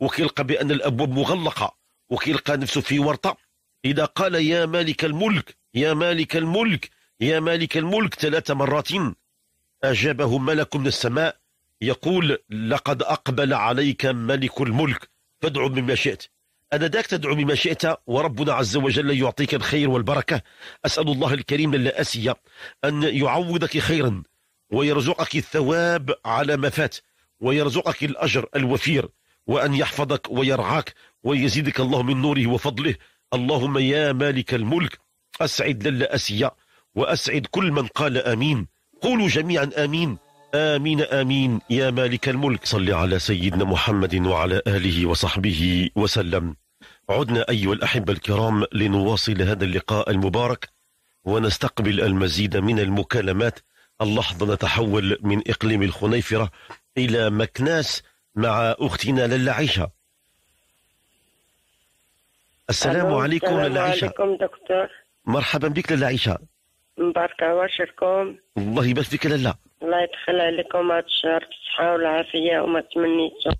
Speaker 2: وكيلقى بأن الأبواب مغلقة وكيلقى نفسه في ورطة إذا قال يا مالك الملك يا مالك الملك يا مالك الملك ثلاث مرات أجابه ملك من السماء يقول لقد أقبل عليك ملك الملك فادعو بما شئت داك تدعو بما شئت وربنا عز وجل يعطيك الخير والبركة أسأل الله الكريم للأسية أن يعوضك خيرا ويرزقك الثواب على ما فات ويرزقك الأجر الوفير وأن يحفظك ويرعاك ويزيدك الله من نوره وفضله اللهم يا مالك الملك أسعد للأسية وأسعد كل من قال آمين قولوا جميعا آمين آمين آمين يا مالك الملك صل على سيدنا محمد وعلى آله وصحبه وسلم عدنا أيها الأحبة الكرام لنواصل هذا اللقاء المبارك ونستقبل المزيد من المكالمات اللحظة نتحول من إقليم الخنيفرة إلى مكناس مع أختنا للا عيشة السلام عليكم للا عيشة مرحبا بك للا عيشة
Speaker 3: مباركة واشركم
Speaker 2: الله يبارك فيك لالا
Speaker 1: الله يدخل عليكم هذا الشهر بالصحة والعافية وما تمنيتو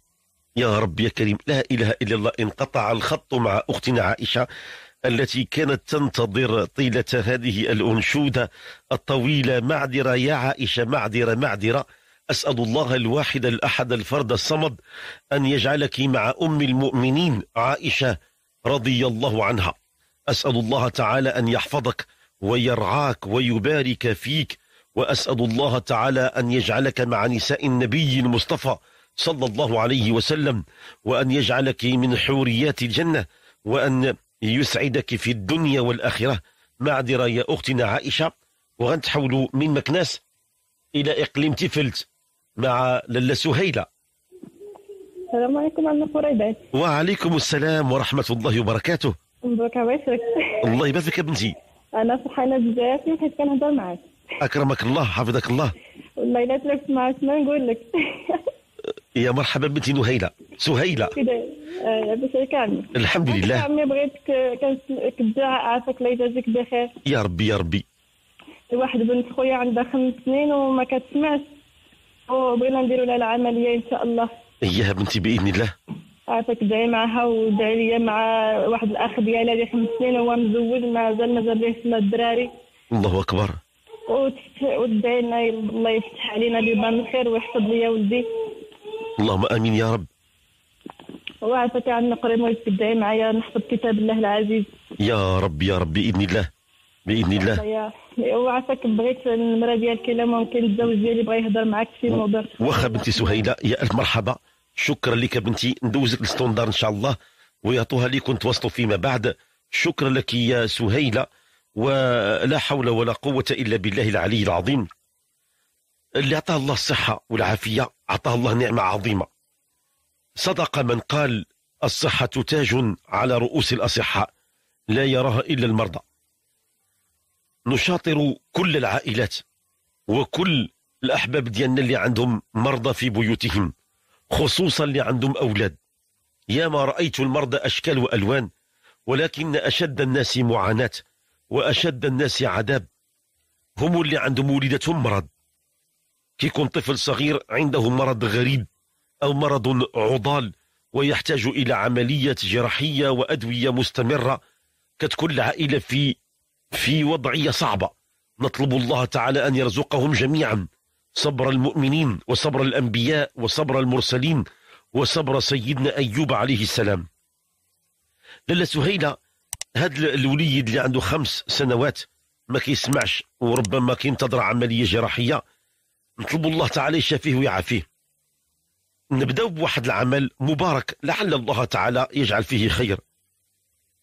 Speaker 2: يا رب يا كريم لا إله إلا الله انقطع الخط مع أختنا عائشة التي كانت تنتظر طيلة هذه الأنشودة الطويلة معذرة يا عائشة معذرة معذرة أسأل الله الواحد الأحد الفرد الصمد أن يجعلك مع أم المؤمنين عائشة رضي الله عنها أسأل الله تعالى أن يحفظك ويرعاك ويبارك فيك وأسأل الله تعالى أن يجعلك مع نساء النبي المصطفى صلى الله عليه وسلم وأن يجعلك من حوريات الجنة وأن يسعدك في الدنيا والآخرة معذرة يا أختنا عائشة وغنتحولوا من مكناس إلى إقليم تفلت مع لاله سهيلة
Speaker 1: السلام عليكم عنا فريدات
Speaker 2: وعليكم السلام ورحمة الله وبركاته مبروك الله يبارك فيك يا بنتي
Speaker 1: انا فرحانه بزاف حيت كنهضر معاك
Speaker 2: اكرمك الله حفظك الله
Speaker 1: والله الا تلفت معاك ما نقول لك
Speaker 2: يا مرحبا بنتي نهيله سهيله
Speaker 1: لاباس عليك عمي
Speaker 2: الحمد لله عمي
Speaker 1: بغيتك الدعاء عافاك الله يجازيك بخير
Speaker 2: يا ربي يا ربي
Speaker 1: واحد بنت خويا عندها خمس سنين وما كتسمعش وبغينا نديروا لها العمليه ان شاء الله
Speaker 2: اياها بنتي باذن الله
Speaker 1: عافاك داي معها ليا مع واحد الأخ ديالها اللي خمس سنين هو مزوج مازال مازال ليه سما الدراري الله أكبر وتدعي لنا الله يفتح علينا بيبان الخير ويحفظ لي ولدي
Speaker 2: اللهم امين يا رب
Speaker 1: وعافاك عن قريب ويتدعي معايا نحفظ كتاب الله العزيز
Speaker 2: يا رب يا رب باذن الله باذن الله
Speaker 1: وعافاك بغيت المراه ديالك الا ممكن الزوج ديالي بغى يهضر معاك في موضوع
Speaker 2: واخا بنتي سهيله يا الف مرحبا شكرا لك بنتي ندوزك الستوندار ان شاء الله ويعطوها كنت تواصلوا فيما بعد شكرا لك يا سهيله ولا حول ولا قوه الا بالله العلي العظيم اللي أعطاه الله الصحه والعافيه أعطاه الله نعمه عظيمه صدق من قال الصحه تاج على رؤوس الاصحاء لا يراها الا المرضى نشاطر كل العائلات وكل الأحباب ديالنا اللي عندهم مرضى في بيوتهم خصوصا اللي عندهم أولاد يا ما رأيت المرضى أشكال وألوان ولكن أشد الناس معاناة وأشد الناس عذاب هم اللي عندهم ولدتهم مرض كيكون طفل صغير عنده مرض غريب أو مرض عضال ويحتاج إلى عملية جراحية وأدوية مستمرة كتكون العائلة في في وضعية صعبة نطلب الله تعالى أن يرزقهم جميعا صبر المؤمنين وصبر الأنبياء وصبر المرسلين وصبر سيدنا أيوب عليه السلام لالا سهيلة هاد الوليد اللي عنده خمس سنوات ما كيسمعش وربما كينتظر عملية جراحية نطلب الله تعالى يشافيه ويعافيه نبداو بواحد العمل مبارك لعل الله تعالى يجعل فيه خير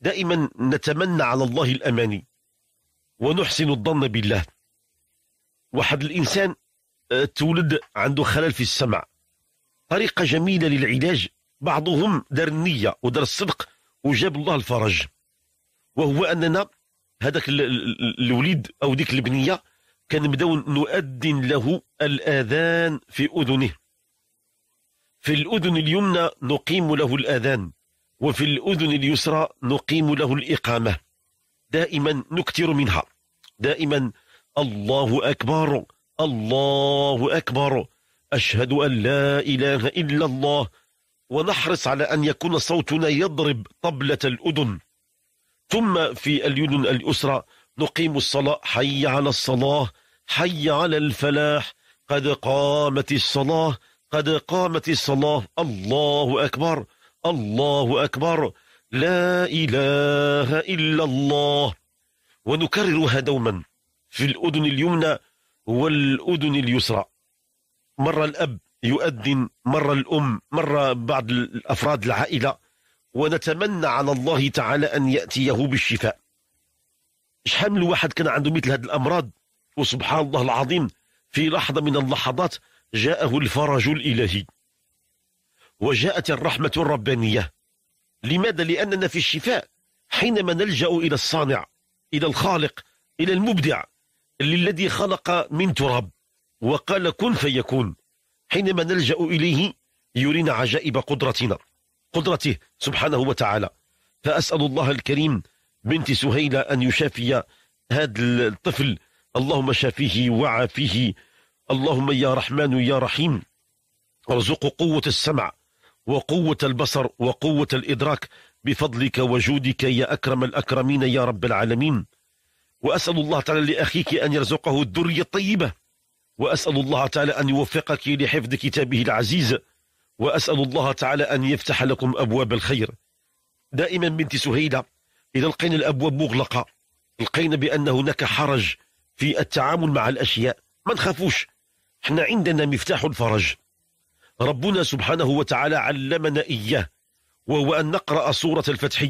Speaker 2: دائما نتمنى على الله الأماني ونحسن الظن بالله واحد الإنسان آه، تولد عنده خلل في السمع طريقة جميلة للعلاج بعضهم دار النية ودار الصدق وجاب الله الفرج وهو أننا هذاك الوليد أو ديك البنية كان نبداو نؤذن له الآذان في أذنه في الأذن اليمنى نقيم له الآذان وفي الأذن اليسرى نقيم له الإقامة دائما نكثر منها دائما الله أكبر الله أكبر أشهد أن لا إله إلا الله ونحرص على أن يكون صوتنا يضرب طبلة الأذن ثم في اليدن الأسرة نقيم الصلاة حي على الصلاة حي على الفلاح قد قامت الصلاة قد قامت الصلاة الله أكبر الله أكبر لا إله إلا الله ونكررها دوما في الأذن اليمنى والأذن اليسرى مرة الأب يؤذن مرة الأم مرة بعض الأفراد العائلة ونتمنى على الله تعالى أن يأتيه بالشفاء شحال من واحد كان عنده مثل هذه الأمراض وسبحان الله العظيم في لحظة من اللحظات جاءه الفرج الإلهي وجاءت الرحمة الربانية لماذا؟ لأننا في الشفاء حينما نلجأ إلى الصانع إلى الخالق إلى المبدع للذي خلق من تراب وقال كن فيكون حينما نلجأ إليه يرينا عجائب قدرتنا قدرته سبحانه وتعالى فأسأل الله الكريم بنت سهيلة أن يشافي هذا الطفل اللهم شافيه وعافيه اللهم يا رحمن يا رحيم ارزق قوة السمع وقوة البصر وقوة الإدراك بفضلك وجودك يا أكرم الأكرمين يا رب العالمين وأسأل الله تعالى لأخيك أن يرزقه الذرية الطيبة وأسأل الله تعالى أن يوفقك لحفظ كتابه العزيز وأسأل الله تعالى أن يفتح لكم أبواب الخير دائما بنت سهيلة إذا لقينا الأبواب مغلقة لقينا بأن هناك حرج في التعامل مع الأشياء ما نخافوش احنا عندنا مفتاح الفرج ربنا سبحانه وتعالى علمنا إياه وهو أن نقرأ سورة الفتح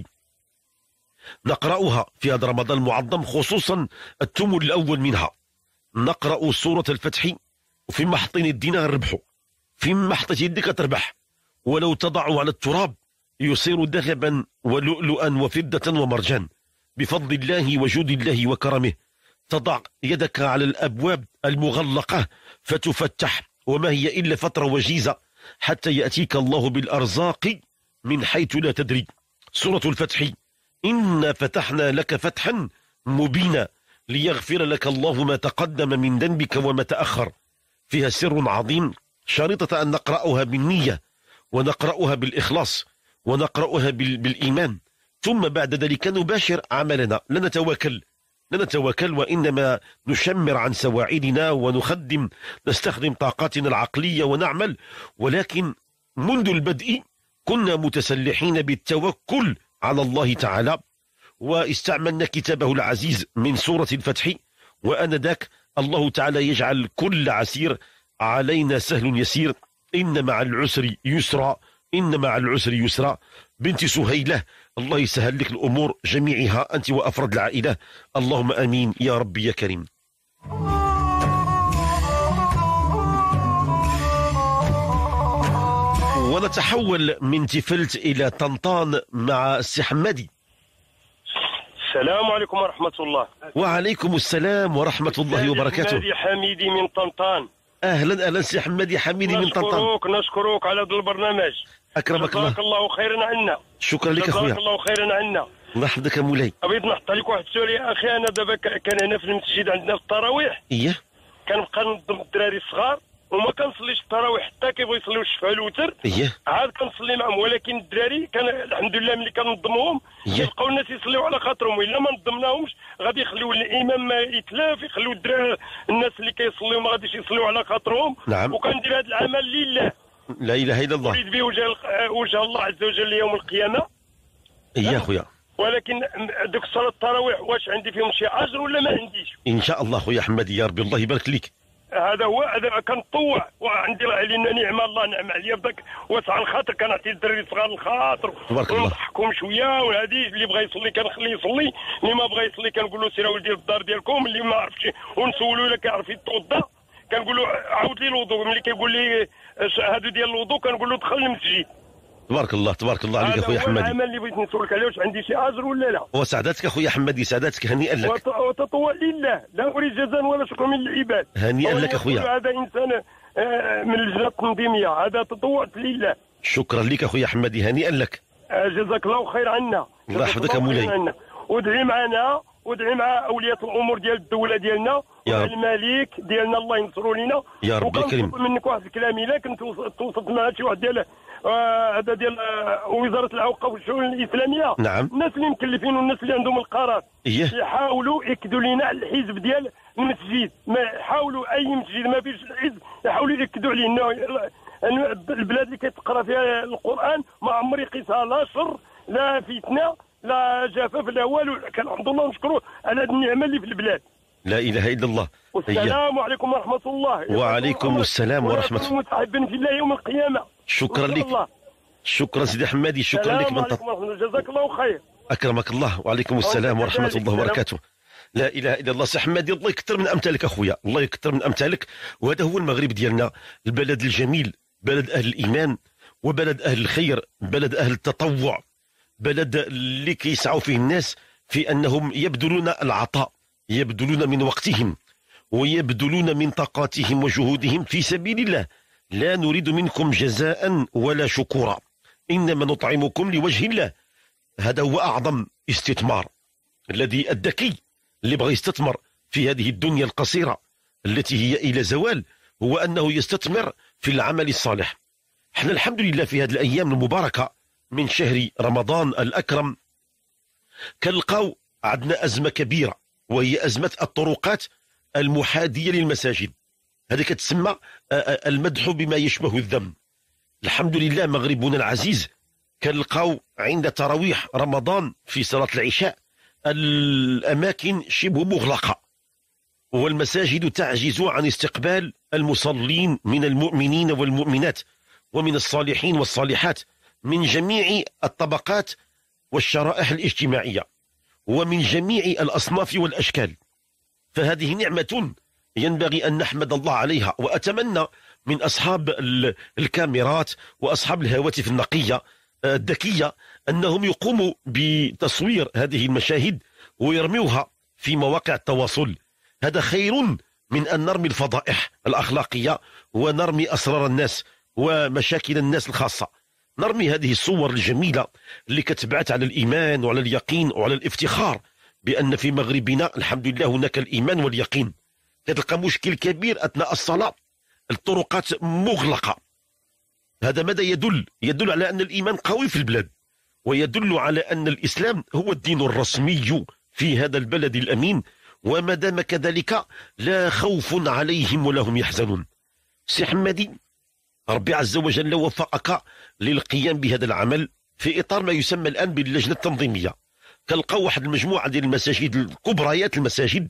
Speaker 2: نقرأها في هذا رمضان المعظم خصوصا الثمن الأول منها نقرأ سورة الفتح وفي محطين الدينار ربحه في محطة يدك تربح ولو تضع على التراب يصير ذهبا ولؤلؤا وفدة ومرجان بفضل الله وجود الله وكرمه تضع يدك على الأبواب المغلقة فتفتح وما هي إلا فترة وجيزة حتى يأتيك الله بالأرزاق من حيث لا تدري سورة الفتح إنا فتحنا لك فتحا مبينا ليغفر لك الله ما تقدم من ذنبك وما تأخر فيها سر عظيم شريطة أن نقرأها بالنية ونقرأها بالإخلاص ونقرأها بالإيمان ثم بعد ذلك نباشر عملنا لا نتواكل لا نتواكل وإنما نشمر عن سواعدنا ونخدم نستخدم طاقاتنا العقلية ونعمل ولكن منذ البدء كنا متسلحين بالتوكل على الله تعالى واستعملنا كتابه العزيز من سورة الفتح وأنذاك الله تعالى يجعل كل عسير علينا سهل يسير إن مع العسر يسرا إن مع العسر يسرا بنت سهيلة الله يسهل لك الأمور جميعها أنت وأفراد العائلة اللهم أمين يا ربي يا كريم ونتحول من تفلت إلى طنطان مع السي حمادي السلام
Speaker 4: عليكم ورحمة الله
Speaker 2: وعليكم السلام ورحمة الله وبركاته حمادي
Speaker 4: حميدي من طنطان
Speaker 2: أهلا أهلا سي حمادي حميدي من طنطان
Speaker 4: نشكرك نشكرك على هذا البرنامج
Speaker 2: أكرمك الله جزاك
Speaker 4: الله خيرا عنا شكرا لك أخويا جزاك الله خيرا عنا
Speaker 2: الله يحفظك مولاي
Speaker 4: بغيت نحط عليك واحد السؤال يا أخي أنا دابا كان هنا في المسجد عندنا في التراويح إيه كنبقى ننظم الدراري الصغار وما كنصليش التراويح حتى كيبغيو يصليو الشفع الوتر إيه. عاد كنصلي معهم ولكن الدراري كان الحمد لله ملي كنظمهم كيلقاو إيه. الناس يصليو على خاطرهم الا ما نظمناهمش غادي يخليو الامام يتلاف يخليو الدراري الناس اللي كيصليو ما غاديش يصليو على خاطرهم نعم وكندير هذا العمل لله
Speaker 2: لا اله الا الله اريد
Speaker 4: به وجه وجه الله عز وجل يوم القيامه إيه يا خويا ولكن دوك صلاه التراويح واش عندي فيهم شي اجر ولا ما عنديش
Speaker 2: ان شاء الله خويا حمادي يا ربي الله يبارك لك
Speaker 4: هذا هو هذا كنطوع وعندي راه علينا نعم الله نعم عليا بداك واسع الخاطر كنعطي الدري الصغار الخاطر تبارك الله ونضحكهم شويه وهذه اللي بغى يصلي كنخليه يصلي اللي ما بغى يصلي كنقول له سير ولدي للدار ديالكم اللي ما عرفش ونسولو الا كيعرف يتوضا كنقول له عاود لي الوضوء ملي كيقول لي هادو ديال الوضوء كنقول له دخل المسجد
Speaker 2: تبارك الله تبارك الله عليك اخويا حمادي العمل
Speaker 4: اللي بغيت نسولك عليه واش عندي شي اجر ولا لا
Speaker 2: وسعدتك اخويا حمادي سعدتك هنيئا لك
Speaker 4: وتطوع لله لا اريد جزاء ولا شكر من العباد هنيئا لك اخويا هذا انسان آه، من لجنه التنظيميه هذا تطوعت لله
Speaker 2: شكرا لك اخويا حمادي هنيئا لك
Speaker 4: آه، جزاك الله خير عنا الله يحفظك مولاي ودعي معنا ودعي مع اولياء الامور ديال الدوله ديالنا يا رب. الملك ديالنا الله ينصروا لينا
Speaker 2: يا رب الكريم منك
Speaker 4: واحد الكلام الا كنت توصلت مع شي واحد ديال آه، هذا ديال آه، وزاره الاوقاف والشؤون الاسلاميه نعم الناس اللي مكلفين والناس اللي عندهم القرار إيه؟ يحاولوا ياكدوا لنا الحزب ديال المسجد ما يحاولوا اي مسجد ما فيش الحزب يحاولوا ياكدوا عليه انه البلاد اللي كتقرا فيها القران ما عمر يقيسها لا شر لا فتنه لا جفاف لا والو الحمد الله ونشكره على هذه النعمه اللي في البلاد
Speaker 2: لا اله الا الله والسلام
Speaker 4: عليكم ورحمه الله
Speaker 2: وعليكم السلام ورحمه الله
Speaker 4: متحبا في الله يوم القيامه شكرا لك
Speaker 2: شكرا سيدي حمادي شكرا لك من
Speaker 4: جزاك الله خير
Speaker 2: اكرمك الله وعليكم السلام ورحمه الله وبركاته لا اله الا الله سي حمادي الله يكثر من امثالك اخويا الله يكثر من امثالك وهذا هو المغرب ديالنا البلد الجميل بلد اهل الايمان وبلد اهل الخير بلد اهل التطوع بلد اللي كيسعوا فيه الناس في انهم يبذلون العطاء يبذلون من وقتهم ويبذلون من طاقاتهم وجهودهم في سبيل الله لا نريد منكم جزاء ولا شكورا إنما نطعمكم لوجه الله هذا هو أعظم استثمار الذي الذكي اللي بغى يستثمر في هذه الدنيا القصيرة التي هي إلى زوال هو أنه يستثمر في العمل الصالح احنا الحمد لله في هذه الأيام المباركة من شهر رمضان الأكرم كنلقاو عندنا أزمة كبيرة وهي أزمة الطرقات المحادية للمساجد هذه كتسمى آه، آه، المدح بما يشبه الذم الحمد لله مغربنا العزيز كنلقاو عند تراويح رمضان في صلاة العشاء الأماكن شبه مغلقة والمساجد تعجز عن استقبال المصلين من المؤمنين والمؤمنات ومن الصالحين والصالحات من جميع الطبقات والشرائح الاجتماعية ومن جميع الأصناف والأشكال فهذه نعمة ينبغي أن نحمد الله عليها وأتمنى من أصحاب الكاميرات وأصحاب الهواتف النقية آه، الذكية أنهم يقوموا بتصوير هذه المشاهد ويرموها في مواقع التواصل هذا خير من أن نرمي الفضائح الأخلاقية ونرمي أسرار الناس ومشاكل الناس الخاصة نرمي هذه الصور الجميلة اللي كتبعت على الإيمان وعلى اليقين وعلى الافتخار بأن في مغربنا الحمد لله هناك الإيمان واليقين تلقى مشكل كبير أثناء الصلاة الطرقات مغلقة هذا ماذا يدل؟ يدل على أن الإيمان قوي في البلاد ويدل على أن الإسلام هو الدين الرسمي في هذا البلد الأمين وما دام كذلك لا خوف عليهم ولا هم يحزنون سي حمادي ربي عز وجل وفقك للقيام بهذا العمل في إطار ما يسمى الآن باللجنة التنظيمية كنلقاو واحد المجموعة ديال المساجد الكبريات المساجد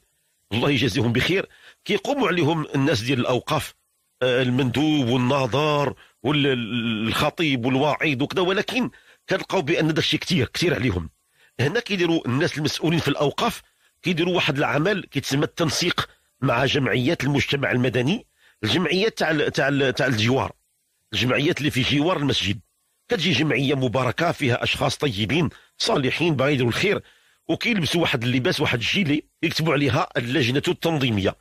Speaker 2: الله يجازيهم بخير كيقوموا عليهم الناس ديال الاوقاف آه، المندوب والناظر والخطيب والواعيد وكذا ولكن كنلقاو بان داك الشيء كثير كثير عليهم هنا كيديروا الناس المسؤولين في الاوقاف كيديروا واحد العمل كيتسمى التنسيق مع جمعيات المجتمع المدني الجمعيات تاع تاع تاع الجوار الجمعيات اللي في جوار المسجد كتجي جمعيه مباركه فيها اشخاص طيبين صالحين باغي الخير وكيلبسوا واحد اللباس واحد الجيلي يكتبوا عليها اللجنه التنظيميه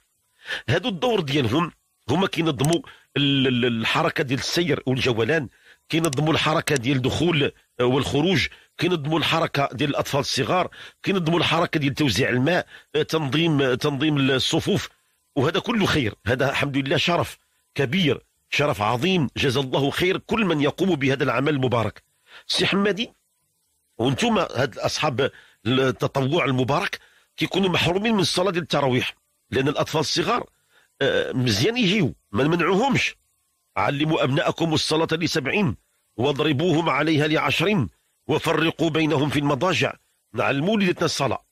Speaker 2: هادو الدور ديالهم هما كينظموا الحركه ديال السير والجولان كينظموا الحركه ديال الدخول والخروج كينظموا الحركه ديال الاطفال الصغار كينظموا الحركه ديال توزيع الماء تنظيم تنظيم الصفوف وهذا كله خير هذا الحمد لله شرف كبير شرف عظيم جزا الله خير كل من يقوم بهذا العمل المبارك سي حمادي وانتم هاد اصحاب التطوع المبارك كيكونوا محرومين من الصلاه ديال التراويح لان الاطفال الصغار آه، مزيان يجيو ما نمنعوهمش علموا ابناءكم الصلاه لسبعين واضربوهم عليها لعشرين وفرقوا بينهم في المضاجع نعلموا وليدتنا الصلاه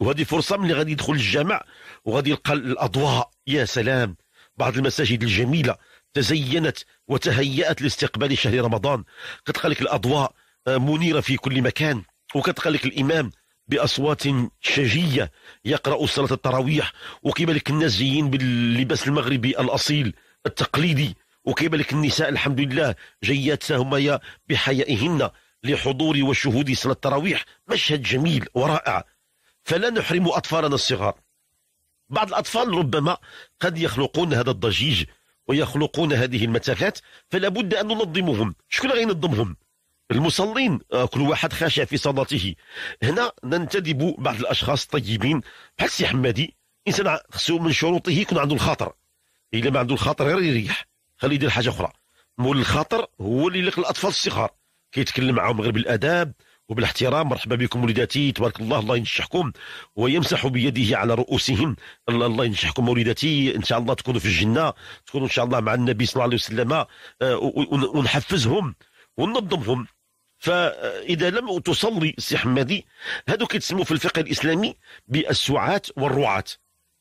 Speaker 2: وهذه فرصه ملي غادي يدخل الجامع وغادي يلقى الاضواء يا سلام بعض المساجد الجميله تزينت وتهيأت لاستقبال شهر رمضان كتلقى لك الاضواء آه، منيره في كل مكان وكتلقى لك الامام باصوات شجيه يقرا صلاه التراويح وكيبان لك الناس جايين باللباس المغربي الاصيل التقليدي وكيبان لك النساء الحمد لله جيات هما بحيائهن لحضور وشهود صلاه التراويح مشهد جميل ورائع فلا نحرم اطفالنا الصغار بعض الاطفال ربما قد يخلقون هذا الضجيج ويخلقون هذه المتاهات فلا بد ان ننظمهم شكون غينظمهم المصلين آه، كل واحد خاشع في صلاته هنا ننتدب بعض الاشخاص الطيبين بحال السي حمادي انسان خصو من شروطه يكون عنده الخاطر الا ما عنده الخاطر غير يريح خليه يدير حاجه اخرى مول الخاطر هو اللي يلقى الاطفال الصغار كيتكلم معاهم غير بالاداب وبالاحترام مرحبا بكم وليداتي تبارك الله الله ينجحكم ويمسح بيده على رؤوسهم الله ينجحكم وليداتي ان شاء الله تكونوا في الجنه تكونوا ان شاء الله مع النبي صلى الله عليه وسلم آه، ونحفزهم وننظمهم فإذا لم تصلي السي حمادي هذو كيتسموا في الفقه الإسلامي بالسعاة والرعاة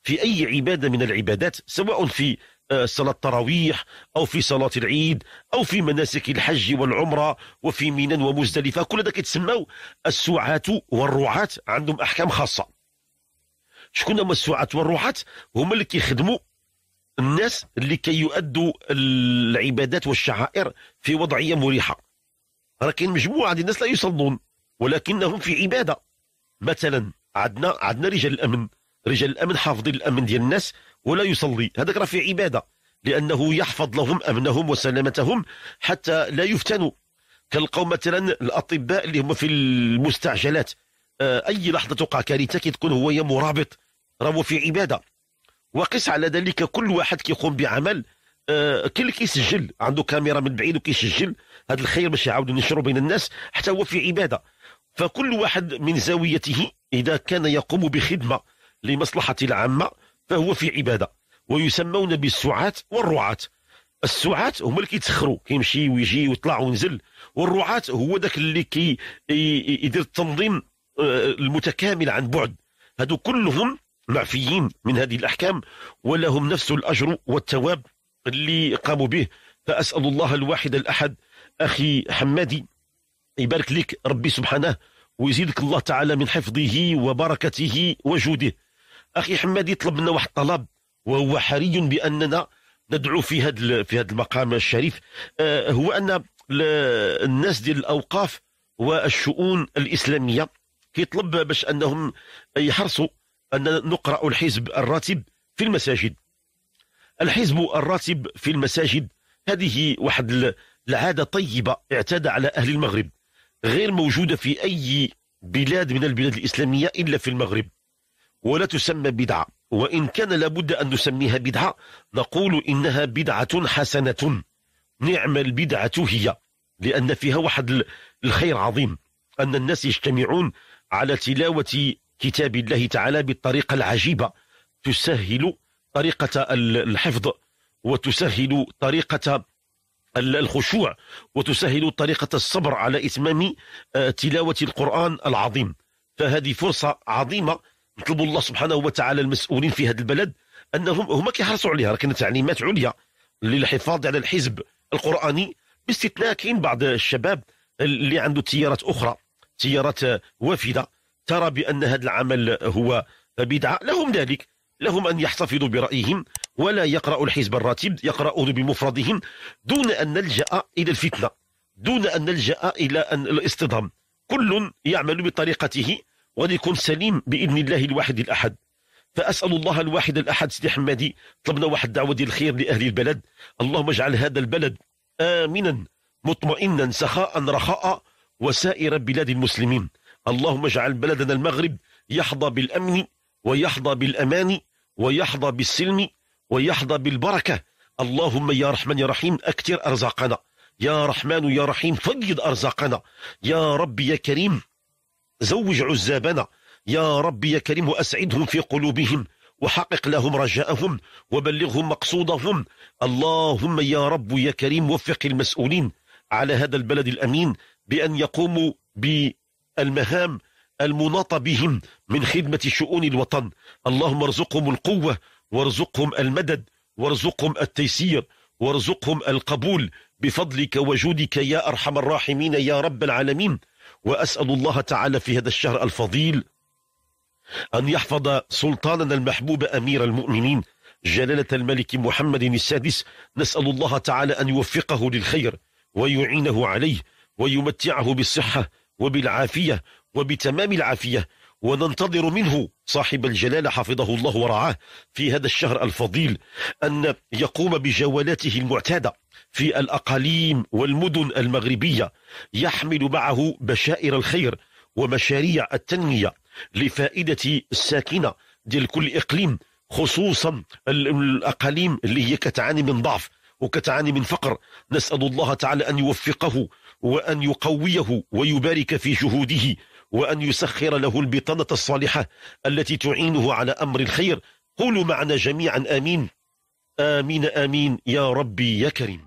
Speaker 2: في أي عبادة من العبادات سواء في آه، صلاة التراويح أو في صلاة العيد أو في مناسك الحج والعمرة وفي منى ومزدلفة كل هذا كيتسموا السعاة والرعاة عندهم أحكام خاصة شكون هما السعاة والرعاة هما اللي كيخدموا الناس اللي كي يؤدوا العبادات والشعائر في وضعية مريحة راه كاين مجموعة ديال الناس لا يصلون ولكنهم في عبادة مثلا عندنا عندنا رجال الأمن رجال الأمن حافظين الأمن ديال الناس ولا يصلي هذاك راه في عبادة لأنه يحفظ لهم أمنهم وسلامتهم حتى لا يفتنوا كنلقاو مثلا الأطباء اللي هما في المستعجلات آه، أي لحظة تقع كارثة كتكون هو مرابط راه في عبادة وقس على ذلك كل واحد كيقوم بعمل آه كل كيسجل عنده كاميرا من بعيد وكيسجل هذا الخير باش يعاود ينشره بين الناس حتى هو في عباده فكل واحد من زاويته اذا كان يقوم بخدمه لمصلحه العامه فهو في عباده ويسمون بالسعاة والرعاة السعاة هما اللي كيتسخروا كيمشي ويجي ويطلع وينزل والرعاة هو ذاك اللي كي يدير التنظيم آه، المتكامل عن بعد هادو كلهم معفيين من هذه الأحكام ولهم نفس الأجر والتواب اللي قاموا به فأسأل الله الواحد الأحد أخي حمادي يبارك لك ربي سبحانه ويزيدك الله تعالى من حفظه وبركته وجوده أخي حمادي طلب منا واحد طلب وهو حري بأننا ندعو في هذا في هذا المقام الشريف آه، هو أن الناس ديال الأوقاف والشؤون الإسلامية كيطلب باش أنهم يحرصوا أننا نقرأ الحزب الراتب في المساجد الحزب الراتب في المساجد هذه واحد العادة طيبة اعتاد على أهل المغرب غير موجودة في أي بلاد من البلاد الإسلامية إلا في المغرب ولا تسمى بدعة وإن كان لابد أن نسميها بدعة نقول إنها بدعة حسنة نعم البدعة هي لأن فيها واحد الخير عظيم أن الناس يجتمعون على تلاوة كتاب الله تعالى بالطريقة العجيبة تسهل طريقة الحفظ وتسهل طريقة الخشوع وتسهل طريقة الصبر على إتمام آه، تلاوة القرآن العظيم فهذه فرصة عظيمة نطلب الله سبحانه وتعالى المسؤولين في هذا البلد أنهم هما كيحرصوا عليها راه تعليمات عليا للحفاظ على الحزب القرآني باستثناء كاين بعض الشباب اللي عنده تيارات أخرى تيارات وافدة ترى بأن هذا العمل هو بدعة لهم ذلك لهم أن يحتفظوا برأيهم ولا يقرأوا الحزب الراتب يقرأوه بمفردهم دون أن نلجأ إلى الفتنة دون أن نلجأ إلى الاصطدام كل يعمل بطريقته وليكن سليم بإذن الله الواحد الأحد فأسأل الله الواحد الأحد سيدي حمادي طلبنا واحد دعوة ديال الخير لأهل البلد اللهم اجعل هذا البلد آمنا مطمئنا سخاء رخاء وسائر بلاد المسلمين اللهم اجعل بلدنا المغرب يحظى بالأمن ويحظى بالأمان ويحظى بالسلم ويحظى بالبركة اللهم يا رحمن يا رحيم أكثر أرزاقنا يا رحمن يا رحيم فيض أرزاقنا يا ربي يا كريم زوج عزابنا يا ربي يا كريم وأسعدهم في قلوبهم وحقق لهم رجاءهم وبلغهم مقصودهم اللهم يا رب يا كريم وفق المسؤولين على هذا البلد الأمين بأن يقوموا ب المهام المناط بهم من خدمة شؤون الوطن اللهم ارزقهم القوة وارزقهم المدد وارزقهم التيسير وارزقهم القبول بفضلك وجودك يا أرحم الراحمين يا رب العالمين وأسأل الله تعالى في هذا الشهر الفضيل أن يحفظ سلطاننا المحبوب أمير المؤمنين جلالة الملك محمد السادس نسأل الله تعالى أن يوفقه للخير ويعينه عليه ويمتعه بالصحة وبالعافية وبتمام العافية وننتظر منه صاحب الجلالة حفظه الله ورعاه في هذا الشهر الفضيل أن يقوم بجولاته المعتادة في الأقاليم والمدن المغربية يحمل معه بشائر الخير ومشاريع التنمية لفائدة الساكنة ديال كل إقليم خصوصا الأقاليم اللي هي كتعاني من ضعف وكتعاني من فقر نسأل الله تعالى أن يوفقه وأن يقويه ويبارك في جهوده وأن يسخر له البطانة الصالحة التي تعينه على أمر الخير قولوا معنا جميعا آمين آمين آمين يا ربي يا كريم